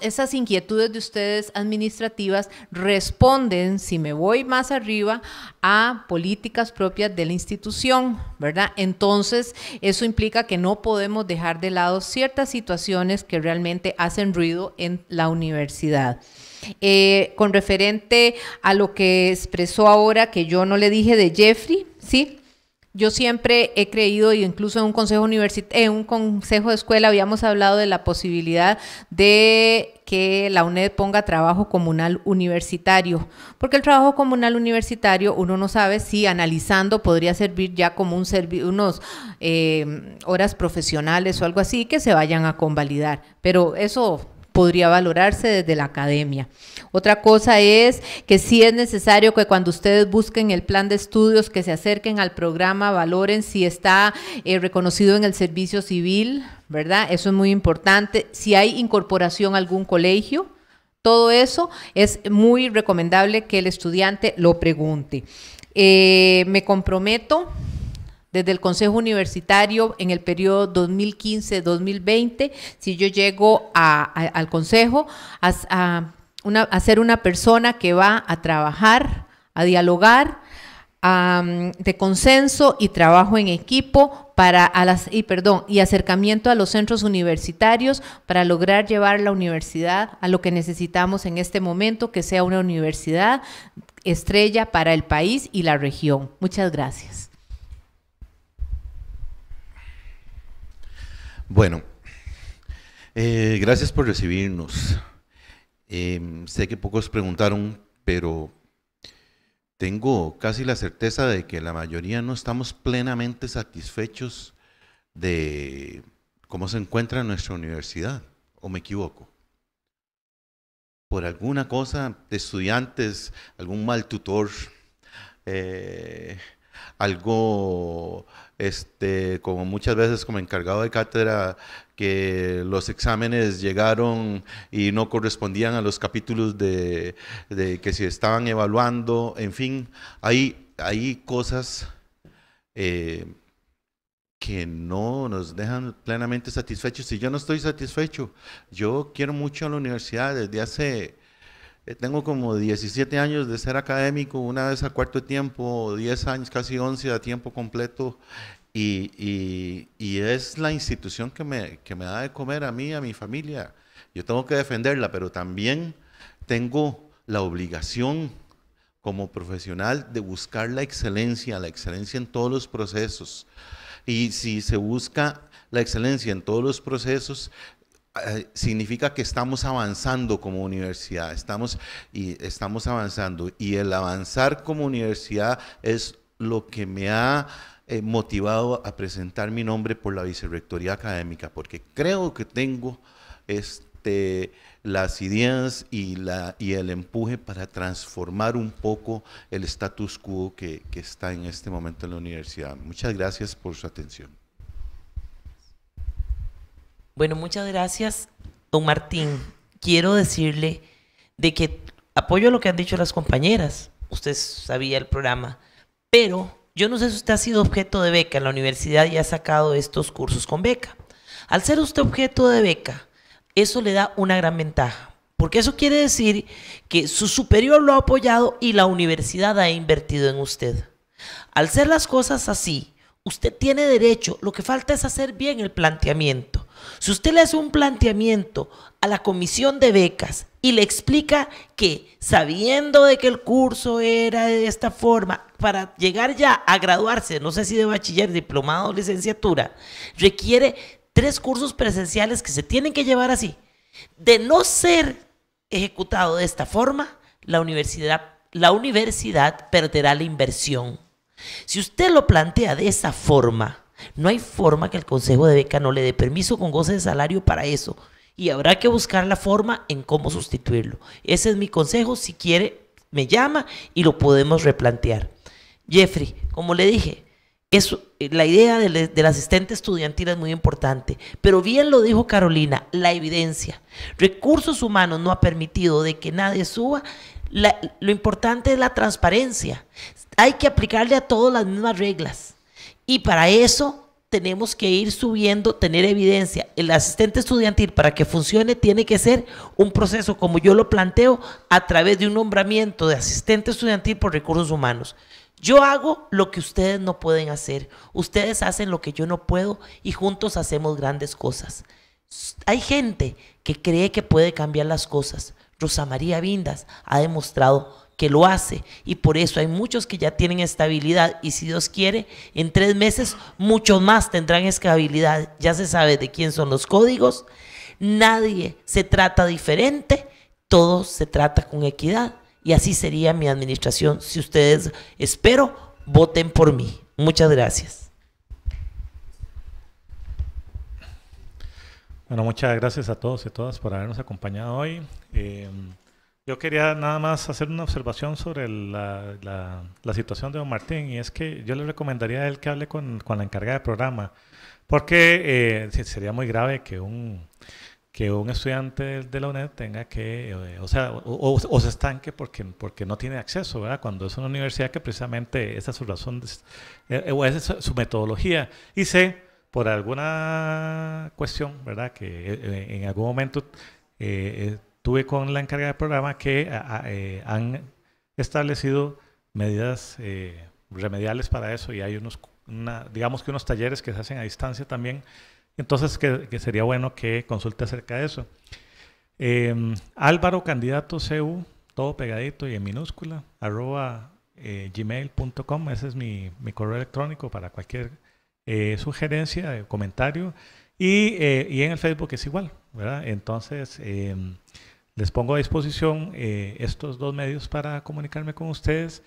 esas inquietudes de ustedes administrativas responden, si me voy más arriba, a políticas propias de la institución, ¿verdad? Entonces, eso implica que no podemos dejar de lado ciertas situaciones que realmente hacen ruido en la universidad. Eh, con referente a lo que expresó ahora, que yo no le dije de Jeffrey, ¿sí? Yo siempre he creído, y incluso en un consejo en un consejo de escuela habíamos hablado de la posibilidad de que la UNED ponga trabajo comunal universitario, porque el trabajo comunal universitario uno no sabe si analizando podría servir ya como un unos eh, horas profesionales o algo así que se vayan a convalidar, pero eso podría valorarse desde la academia. Otra cosa es que si es necesario que cuando ustedes busquen el plan de estudios, que se acerquen al programa, valoren si está eh, reconocido en el servicio civil, ¿verdad? Eso es muy importante. Si hay incorporación a algún colegio, todo eso es muy recomendable que el estudiante lo pregunte. Eh, me comprometo desde el Consejo Universitario en el periodo 2015-2020, si yo llego al Consejo a, una, ser una persona que va a trabajar, a dialogar, de consenso y trabajo en equipo para las y perdón y acercamiento a los centros universitarios para lograr llevar la universidad a lo que necesitamos en este momento que sea una universidad estrella para el país y la región. Muchas gracias. Bueno, eh, gracias por recibirnos. Em, sé que pocos preguntaron, pero tengo casi la certeza de que la mayoría no estamos plenamente satisfechos de cómo se encuentra nuestra universidad, o me equivoco. Por alguna cosa de estudiantes, algún mal tutor, eh, algo este, como muchas veces como encargado de cátedra, que los exámenes llegaron y no correspondían a los capítulos de, que se estaban evaluando, en fin, hay, hay cosas eh, que no nos dejan plenamente satisfechos. y yo no estoy satisfecho, yo quiero mucho a la universidad desde hace eh, tengo como 17 años de ser académico, una vez a cuarto tiempo, 10 años, casi 11 a tiempo completo, y, es la institución que me, que me, da de comer a mí, a mi familia. Yo tengo que defenderla, pero también tengo la obligación como profesional de buscar la excelencia, la excelencia en todos los procesos. Y si se busca la excelencia en todos los procesos, eh, significa que estamos avanzando como universidad, estamos, y estamos avanzando. Y el avanzar como universidad es lo que me ha eh, motivado a presentar mi nombre por la Vicerrectoría Académica, porque creo que tengo este, las ideas y, la, y el empuje para transformar un poco el status quo que está en este momento en la universidad. Muchas gracias por su atención. Bueno, muchas gracias, don Martín. Quiero decirle de que apoyo lo que han dicho las compañeras. Usted sabía el programa, pero yo no sé si usted ha sido objeto de beca en la universidad y ha sacado estos cursos con beca. Al ser usted objeto de beca, eso le da una gran ventaja, porque eso quiere decir que su superior lo ha apoyado y la universidad ha invertido en usted. Al ser las cosas así, usted tiene derecho, lo que falta es hacer bien el planteamiento. Si usted le hace un planteamiento a la comisión de becas y le explica que sabiendo de que el curso era de esta forma, para llegar ya a graduarse, no sé si de bachiller, diplomado o licenciatura, requiere tres cursos presenciales que se tienen que llevar así. De no ser ejecutado de esta forma, la universidad, la universidad perderá la inversión. Si usted lo plantea de esa forma, no hay forma que el Consejo de Beca no le dé permiso con goce de salario para eso. Y habrá que buscar la forma en cómo sustituirlo. Ese es mi consejo. Si quiere, me llama y lo podemos replantear. Jeffrey, como le dije, eh, la idea del, asistente estudiantil es muy importante, pero bien lo dijo Carolina, la evidencia. Recursos humanos no ha permitido de que nadie suba. lo importante es la transparencia. Hay que aplicarle a todos las mismas reglas. Y para eso tenemos que ir subiendo, tener evidencia. El asistente estudiantil para que funcione tiene que ser un proceso, como yo lo planteo, a través de un nombramiento de asistente estudiantil por recursos humanos. Yo hago lo que ustedes no pueden hacer. Ustedes hacen lo que yo no puedo y juntos hacemos grandes cosas. Hay gente que cree que puede cambiar las cosas. Rosa María Vindas ha demostrado que lo hace. Y por eso hay muchos que ya tienen estabilidad. Y si Dios quiere, en tres meses muchos más tendrán estabilidad. Ya se sabe de quién son los códigos. Nadie se trata diferente. Todo se trata con equidad. Y así sería mi administración. Si ustedes, espero, voten por mí. Muchas gracias. Bueno, muchas gracias a todos y a todas por habernos acompañado hoy. Eh, yo quería nada más hacer una observación sobre la, situación de Don Martín y es que yo le recomendaría a él que hable con, la encargada de programa, porque eh, sería muy grave que un, que un estudiante de la UNED tenga que, eh, o sea, o, se estanque porque, porque no tiene acceso, ¿verdad? Cuando es una universidad que precisamente esa es su razón, eh, eh, esa es su metodología, y sé por alguna cuestión, ¿verdad? Que en algún momento tuve con la encargada del programa que eh, han establecido medidas eh, remediales para eso y hay unos, digamos que unos talleres que se hacen a distancia también. Entonces, que, sería bueno que consulte acerca de eso. Em, Álvaro Candidato CU, todo pegadito y en minúscula, arroba eh, gmail.com, ese es mi, mi, correo electrónico para cualquier sugerencia, comentario. Y, y, en el Facebook es igual, ¿verdad? Entonces, em, les pongo a disposición eh, estos dos medios para comunicarme con ustedes.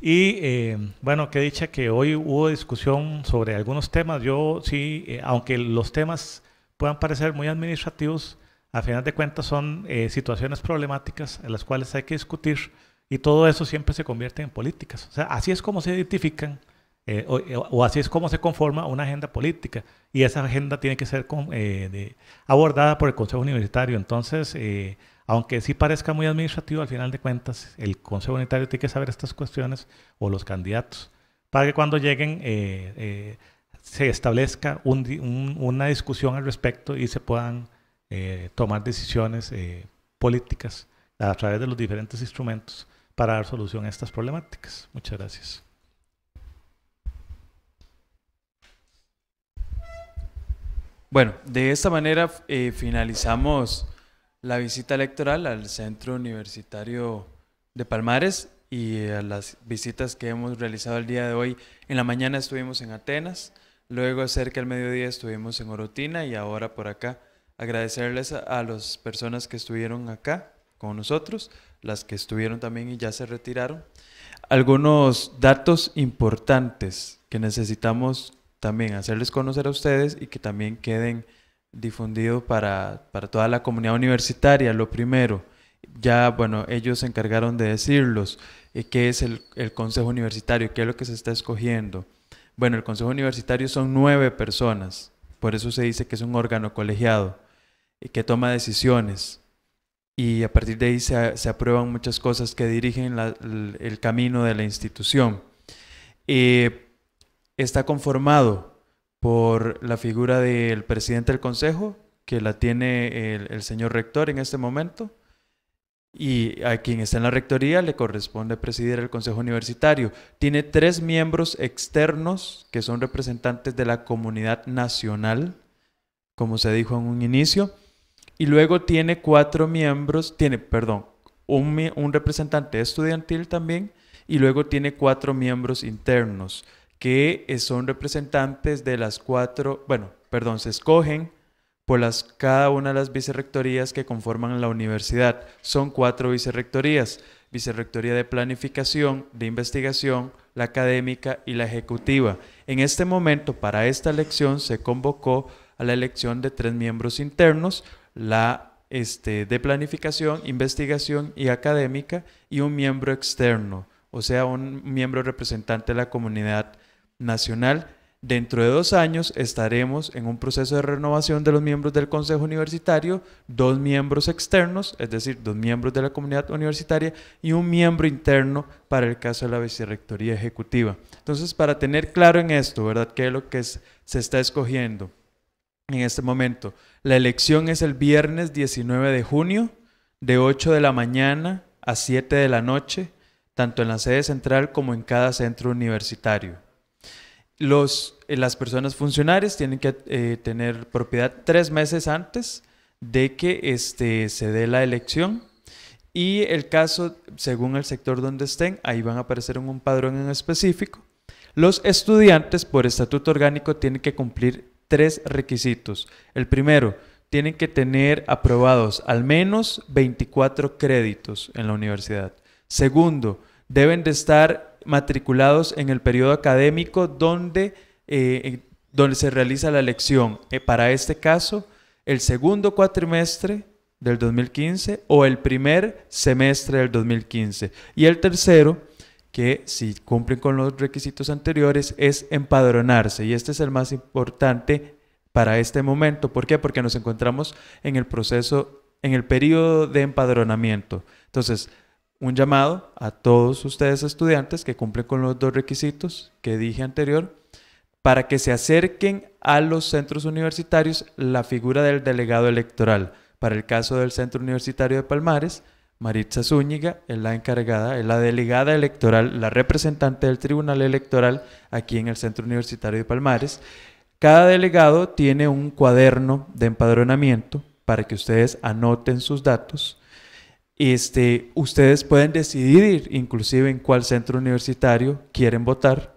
Y eh, bueno, que dicha que hoy hubo discusión sobre algunos temas. Yo sí, eh, aunque los temas puedan parecer muy administrativos, a final de cuentas son situaciones problemáticas en las cuales hay que discutir y todo eso siempre se convierte en políticas. O sea, así es como se identifican eh, eh, o, así es como se conforma una agenda política. Y esa agenda tiene que ser eh, abordada por el Consejo Universitario. Entonces, aunque sí parezca muy administrativo, al final de cuentas, el Consejo Universitario tiene que saber estas cuestiones o los candidatos, para que cuando lleguen se establezca una discusión al respecto y se puedan tomar decisiones políticas a través de los diferentes instrumentos para dar solución a estas problemáticas. Muchas gracias. Bueno, de esta manera eh, finalizamos la visita electoral al Centro Universitario de Palmares y eh, a las visitas que hemos realizado el día de hoy. En la mañana estuvimos en Atenas, luego cerca del mediodía estuvimos en Orotina y ahora por acá. Agradecerles a, las personas que estuvieron acá con nosotros, las que estuvieron también y ya se retiraron. Algunos datos importantes que necesitamos también hacerles conocer a ustedes y que también queden difundidos para, toda la comunidad universitaria, lo primero. Ya, bueno, ellos se encargaron de decirlos eh, qué es el, Consejo Universitario, qué es lo que se está escogiendo. Bueno, el Consejo Universitario son nueve personas, por eso se dice que es un órgano colegiado y que toma decisiones. Y a partir de ahí se, aprueban muchas cosas que dirigen el, camino de la institución. Eh, está conformado por la figura del presidente del consejo, que la tiene el, señor rector en este momento, y a quien está en la rectoría le corresponde presidir el consejo universitario. Tiene tres miembros externos que son representantes de la comunidad nacional, como se dijo en un inicio, y luego tiene cuatro miembros, tiene, perdón, un representante estudiantil también, y luego tiene cuatro miembros internos que eh, son representantes de las cuatro, bueno, perdón, se escogen por las, cada una de las vicerrectorías que conforman la universidad. Son cuatro vicerrectorías, vicerrectoría de planificación, de investigación, la académica y la ejecutiva. En este momento, para esta elección, se convocó a la elección de tres miembros internos, la este, de planificación, investigación y académica, y un miembro externo, o sea, un miembro representante de la comunidad nacional. Dentro de dos años estaremos en un proceso de renovación de los miembros del Consejo Universitario, dos miembros externos, es decir, dos miembros de la comunidad universitaria y un miembro interno para el caso de la vicerrectoría ejecutiva. Entonces, para tener claro en esto, ¿verdad? ¿Qué es lo que se está escogiendo en este momento? La elección es el viernes 19 de junio, de 8 de la mañana a 7 de la noche, tanto en la sede central como en cada centro universitario. Eh, las personas funcionarias tienen que eh, tener propiedad tres meses antes de que este, se dé la elección. Y el caso, según el sector donde estén, ahí van a aparecer en un padrón en específico. Los estudiantes por estatuto orgánico tienen que cumplir tres requisitos. El primero, tienen que tener aprobados al menos 24 créditos en la universidad. Segundo, deben de estar matriculados en el periodo académico donde, eh, donde se realiza la elección. Eh, para este caso, el segundo cuatrimestre del 2015 o el primer semestre del 2015. Y el tercero, que si cumplen con los requisitos anteriores, es empadronarse. Y este es el más importante para este momento. ¿Por qué? Porque nos encontramos en el proceso, en el periodo de empadronamiento. Entonces, un llamado a todos ustedes estudiantes que cumplen con los dos requisitos que dije anterior para que se acerquen a los centros universitarios la figura del delegado electoral. Para el caso del Centro Universitario de Palmares, Maritza Zúñiga es la encargada, es la delegada electoral, la representante del Tribunal Electoral aquí en el Centro Universitario de Palmares. Cada delegado tiene un cuaderno de empadronamiento para que ustedes anoten sus datos este, ustedes pueden decidir inclusive en cuál centro universitario quieren votar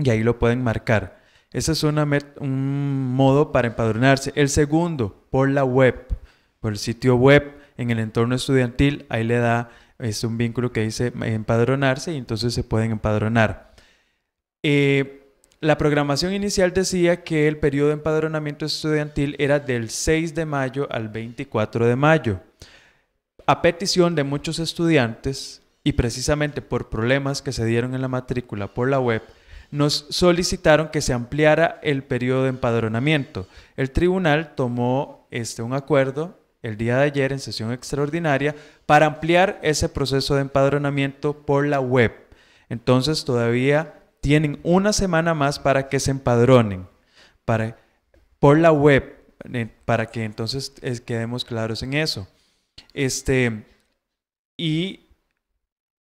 y ahí lo pueden marcar. Ese es un modo para empadronarse. El segundo, por la web, por el sitio web, en el entorno estudiantil, ahí le da, es un vínculo que dice empadronarse y entonces se pueden empadronar. Eh, la programación inicial decía que el periodo de empadronamiento estudiantil era del 6 de mayo al 24 de mayo a petición de muchos estudiantes y precisamente por problemas que se dieron en la matrícula por la web, nos solicitaron que se ampliara el periodo de empadronamiento. El tribunal tomó este, un acuerdo el día de ayer en sesión extraordinaria para ampliar ese proceso de empadronamiento por la web. Entonces todavía tienen una semana más para que se empadronen para, por la web, eh, para que entonces eh, quedemos claros en eso. Este, y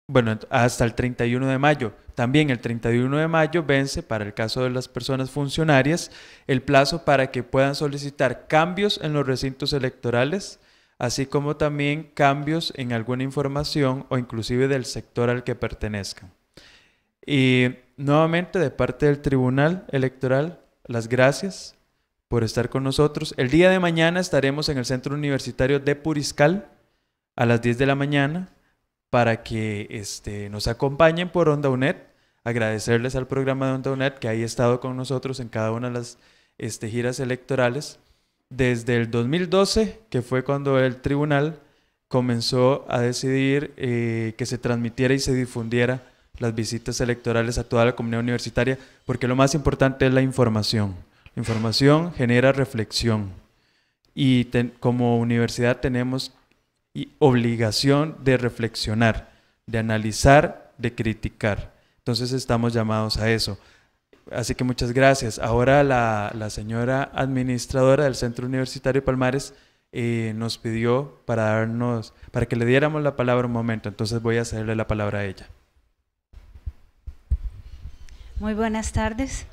bueno, hasta el 31 de mayo. También el 31 de mayo vence, para el caso de las personas funcionarias, el plazo para que puedan solicitar cambios en los recintos electorales, así como también cambios en alguna información o inclusive del sector al que pertenezcan. Y nuevamente de parte del Tribunal Electoral, las gracias por estar con nosotros. El día de mañana estaremos en el Centro Universitario de Puriscal a las 10 de la mañana para que este, nos acompañen por Onda UNED. Agradecerles al programa de Onda UNED que ha estado con nosotros en cada una de las este, giras electorales desde el 2012, que fue cuando el tribunal comenzó a decidir eh, que se transmitiera y se difundiera las visitas electorales a toda la comunidad universitaria, porque lo más importante es la información. Información genera reflexión. Y como universidad tenemos obligación de reflexionar, de analizar, de criticar. Entonces estamos llamados a eso. Así que muchas gracias. Ahora la, señora administradora del Centro Universitario Palmares eh, nos pidió para darnos, para que le diéramos la palabra un momento. Entonces voy a hacerle la palabra a ella. Muy buenas tardes.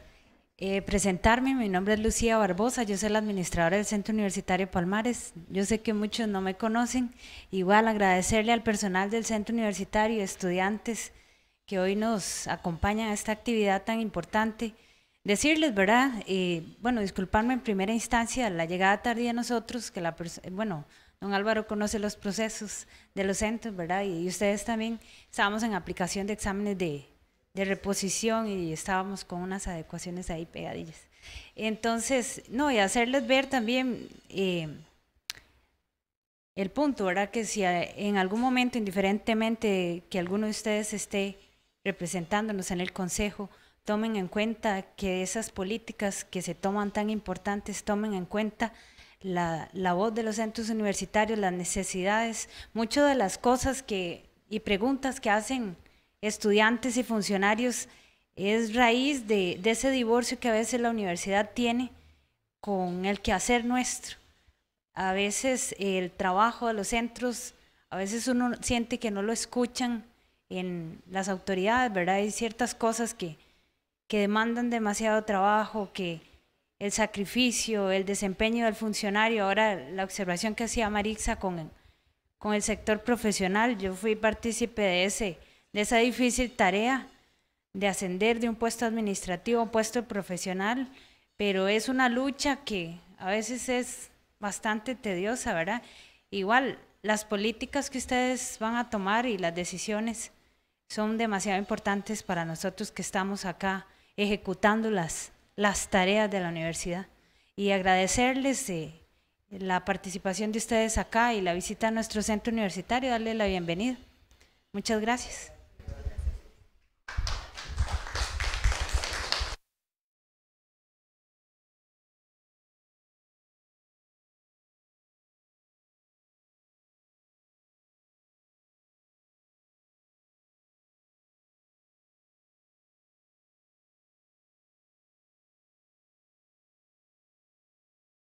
Eh, presentarme, mi nombre es Lucía Barbosa, yo soy la administradora del Centro Universitario Palmares. Yo sé que muchos no me conocen, igual agradecerle al personal del Centro Universitario y estudiantes que hoy nos acompañan a esta actividad tan importante. Decirles, ¿verdad? Eh, bueno, disculparme en primera instancia la llegada tardía de nosotros, que la bueno, don Álvaro conoce los procesos de los centros, ¿verdad? Y, ustedes también estábamos en aplicación de exámenes de, de reposición y estábamos con unas adecuaciones ahí pegadillas. Entonces, no, y hacerles ver también eh, el punto, ¿verdad? Que si en algún momento, indiferentemente que alguno de ustedes esté representándonos en el Consejo, tomen en cuenta que esas políticas que se toman tan importantes, tomen en cuenta la, la voz de los centros universitarios, las necesidades, muchas de las cosas que, y preguntas que hacen estudiantes y funcionarios es raíz de, ese divorcio que a veces la universidad tiene con el quehacer nuestro. A veces el trabajo de los centros, a veces uno siente que no lo escuchan en las autoridades, ¿verdad? Hay ciertas cosas que, que demandan demasiado trabajo, que el sacrificio, el desempeño del funcionario, ahora la observación que hacía Marixa con, con el sector profesional, yo fui partícipe de ese de esa difícil tarea de ascender de un puesto administrativo a un puesto profesional, pero es una lucha que a veces es bastante tediosa, ¿verdad? Igual, las políticas que ustedes van a tomar y las decisiones son demasiado importantes para nosotros que estamos acá ejecutando las, las tareas de la universidad. Y agradecerles eh, la participación de ustedes acá y la visita a nuestro centro universitario, darle la bienvenida. Muchas gracias.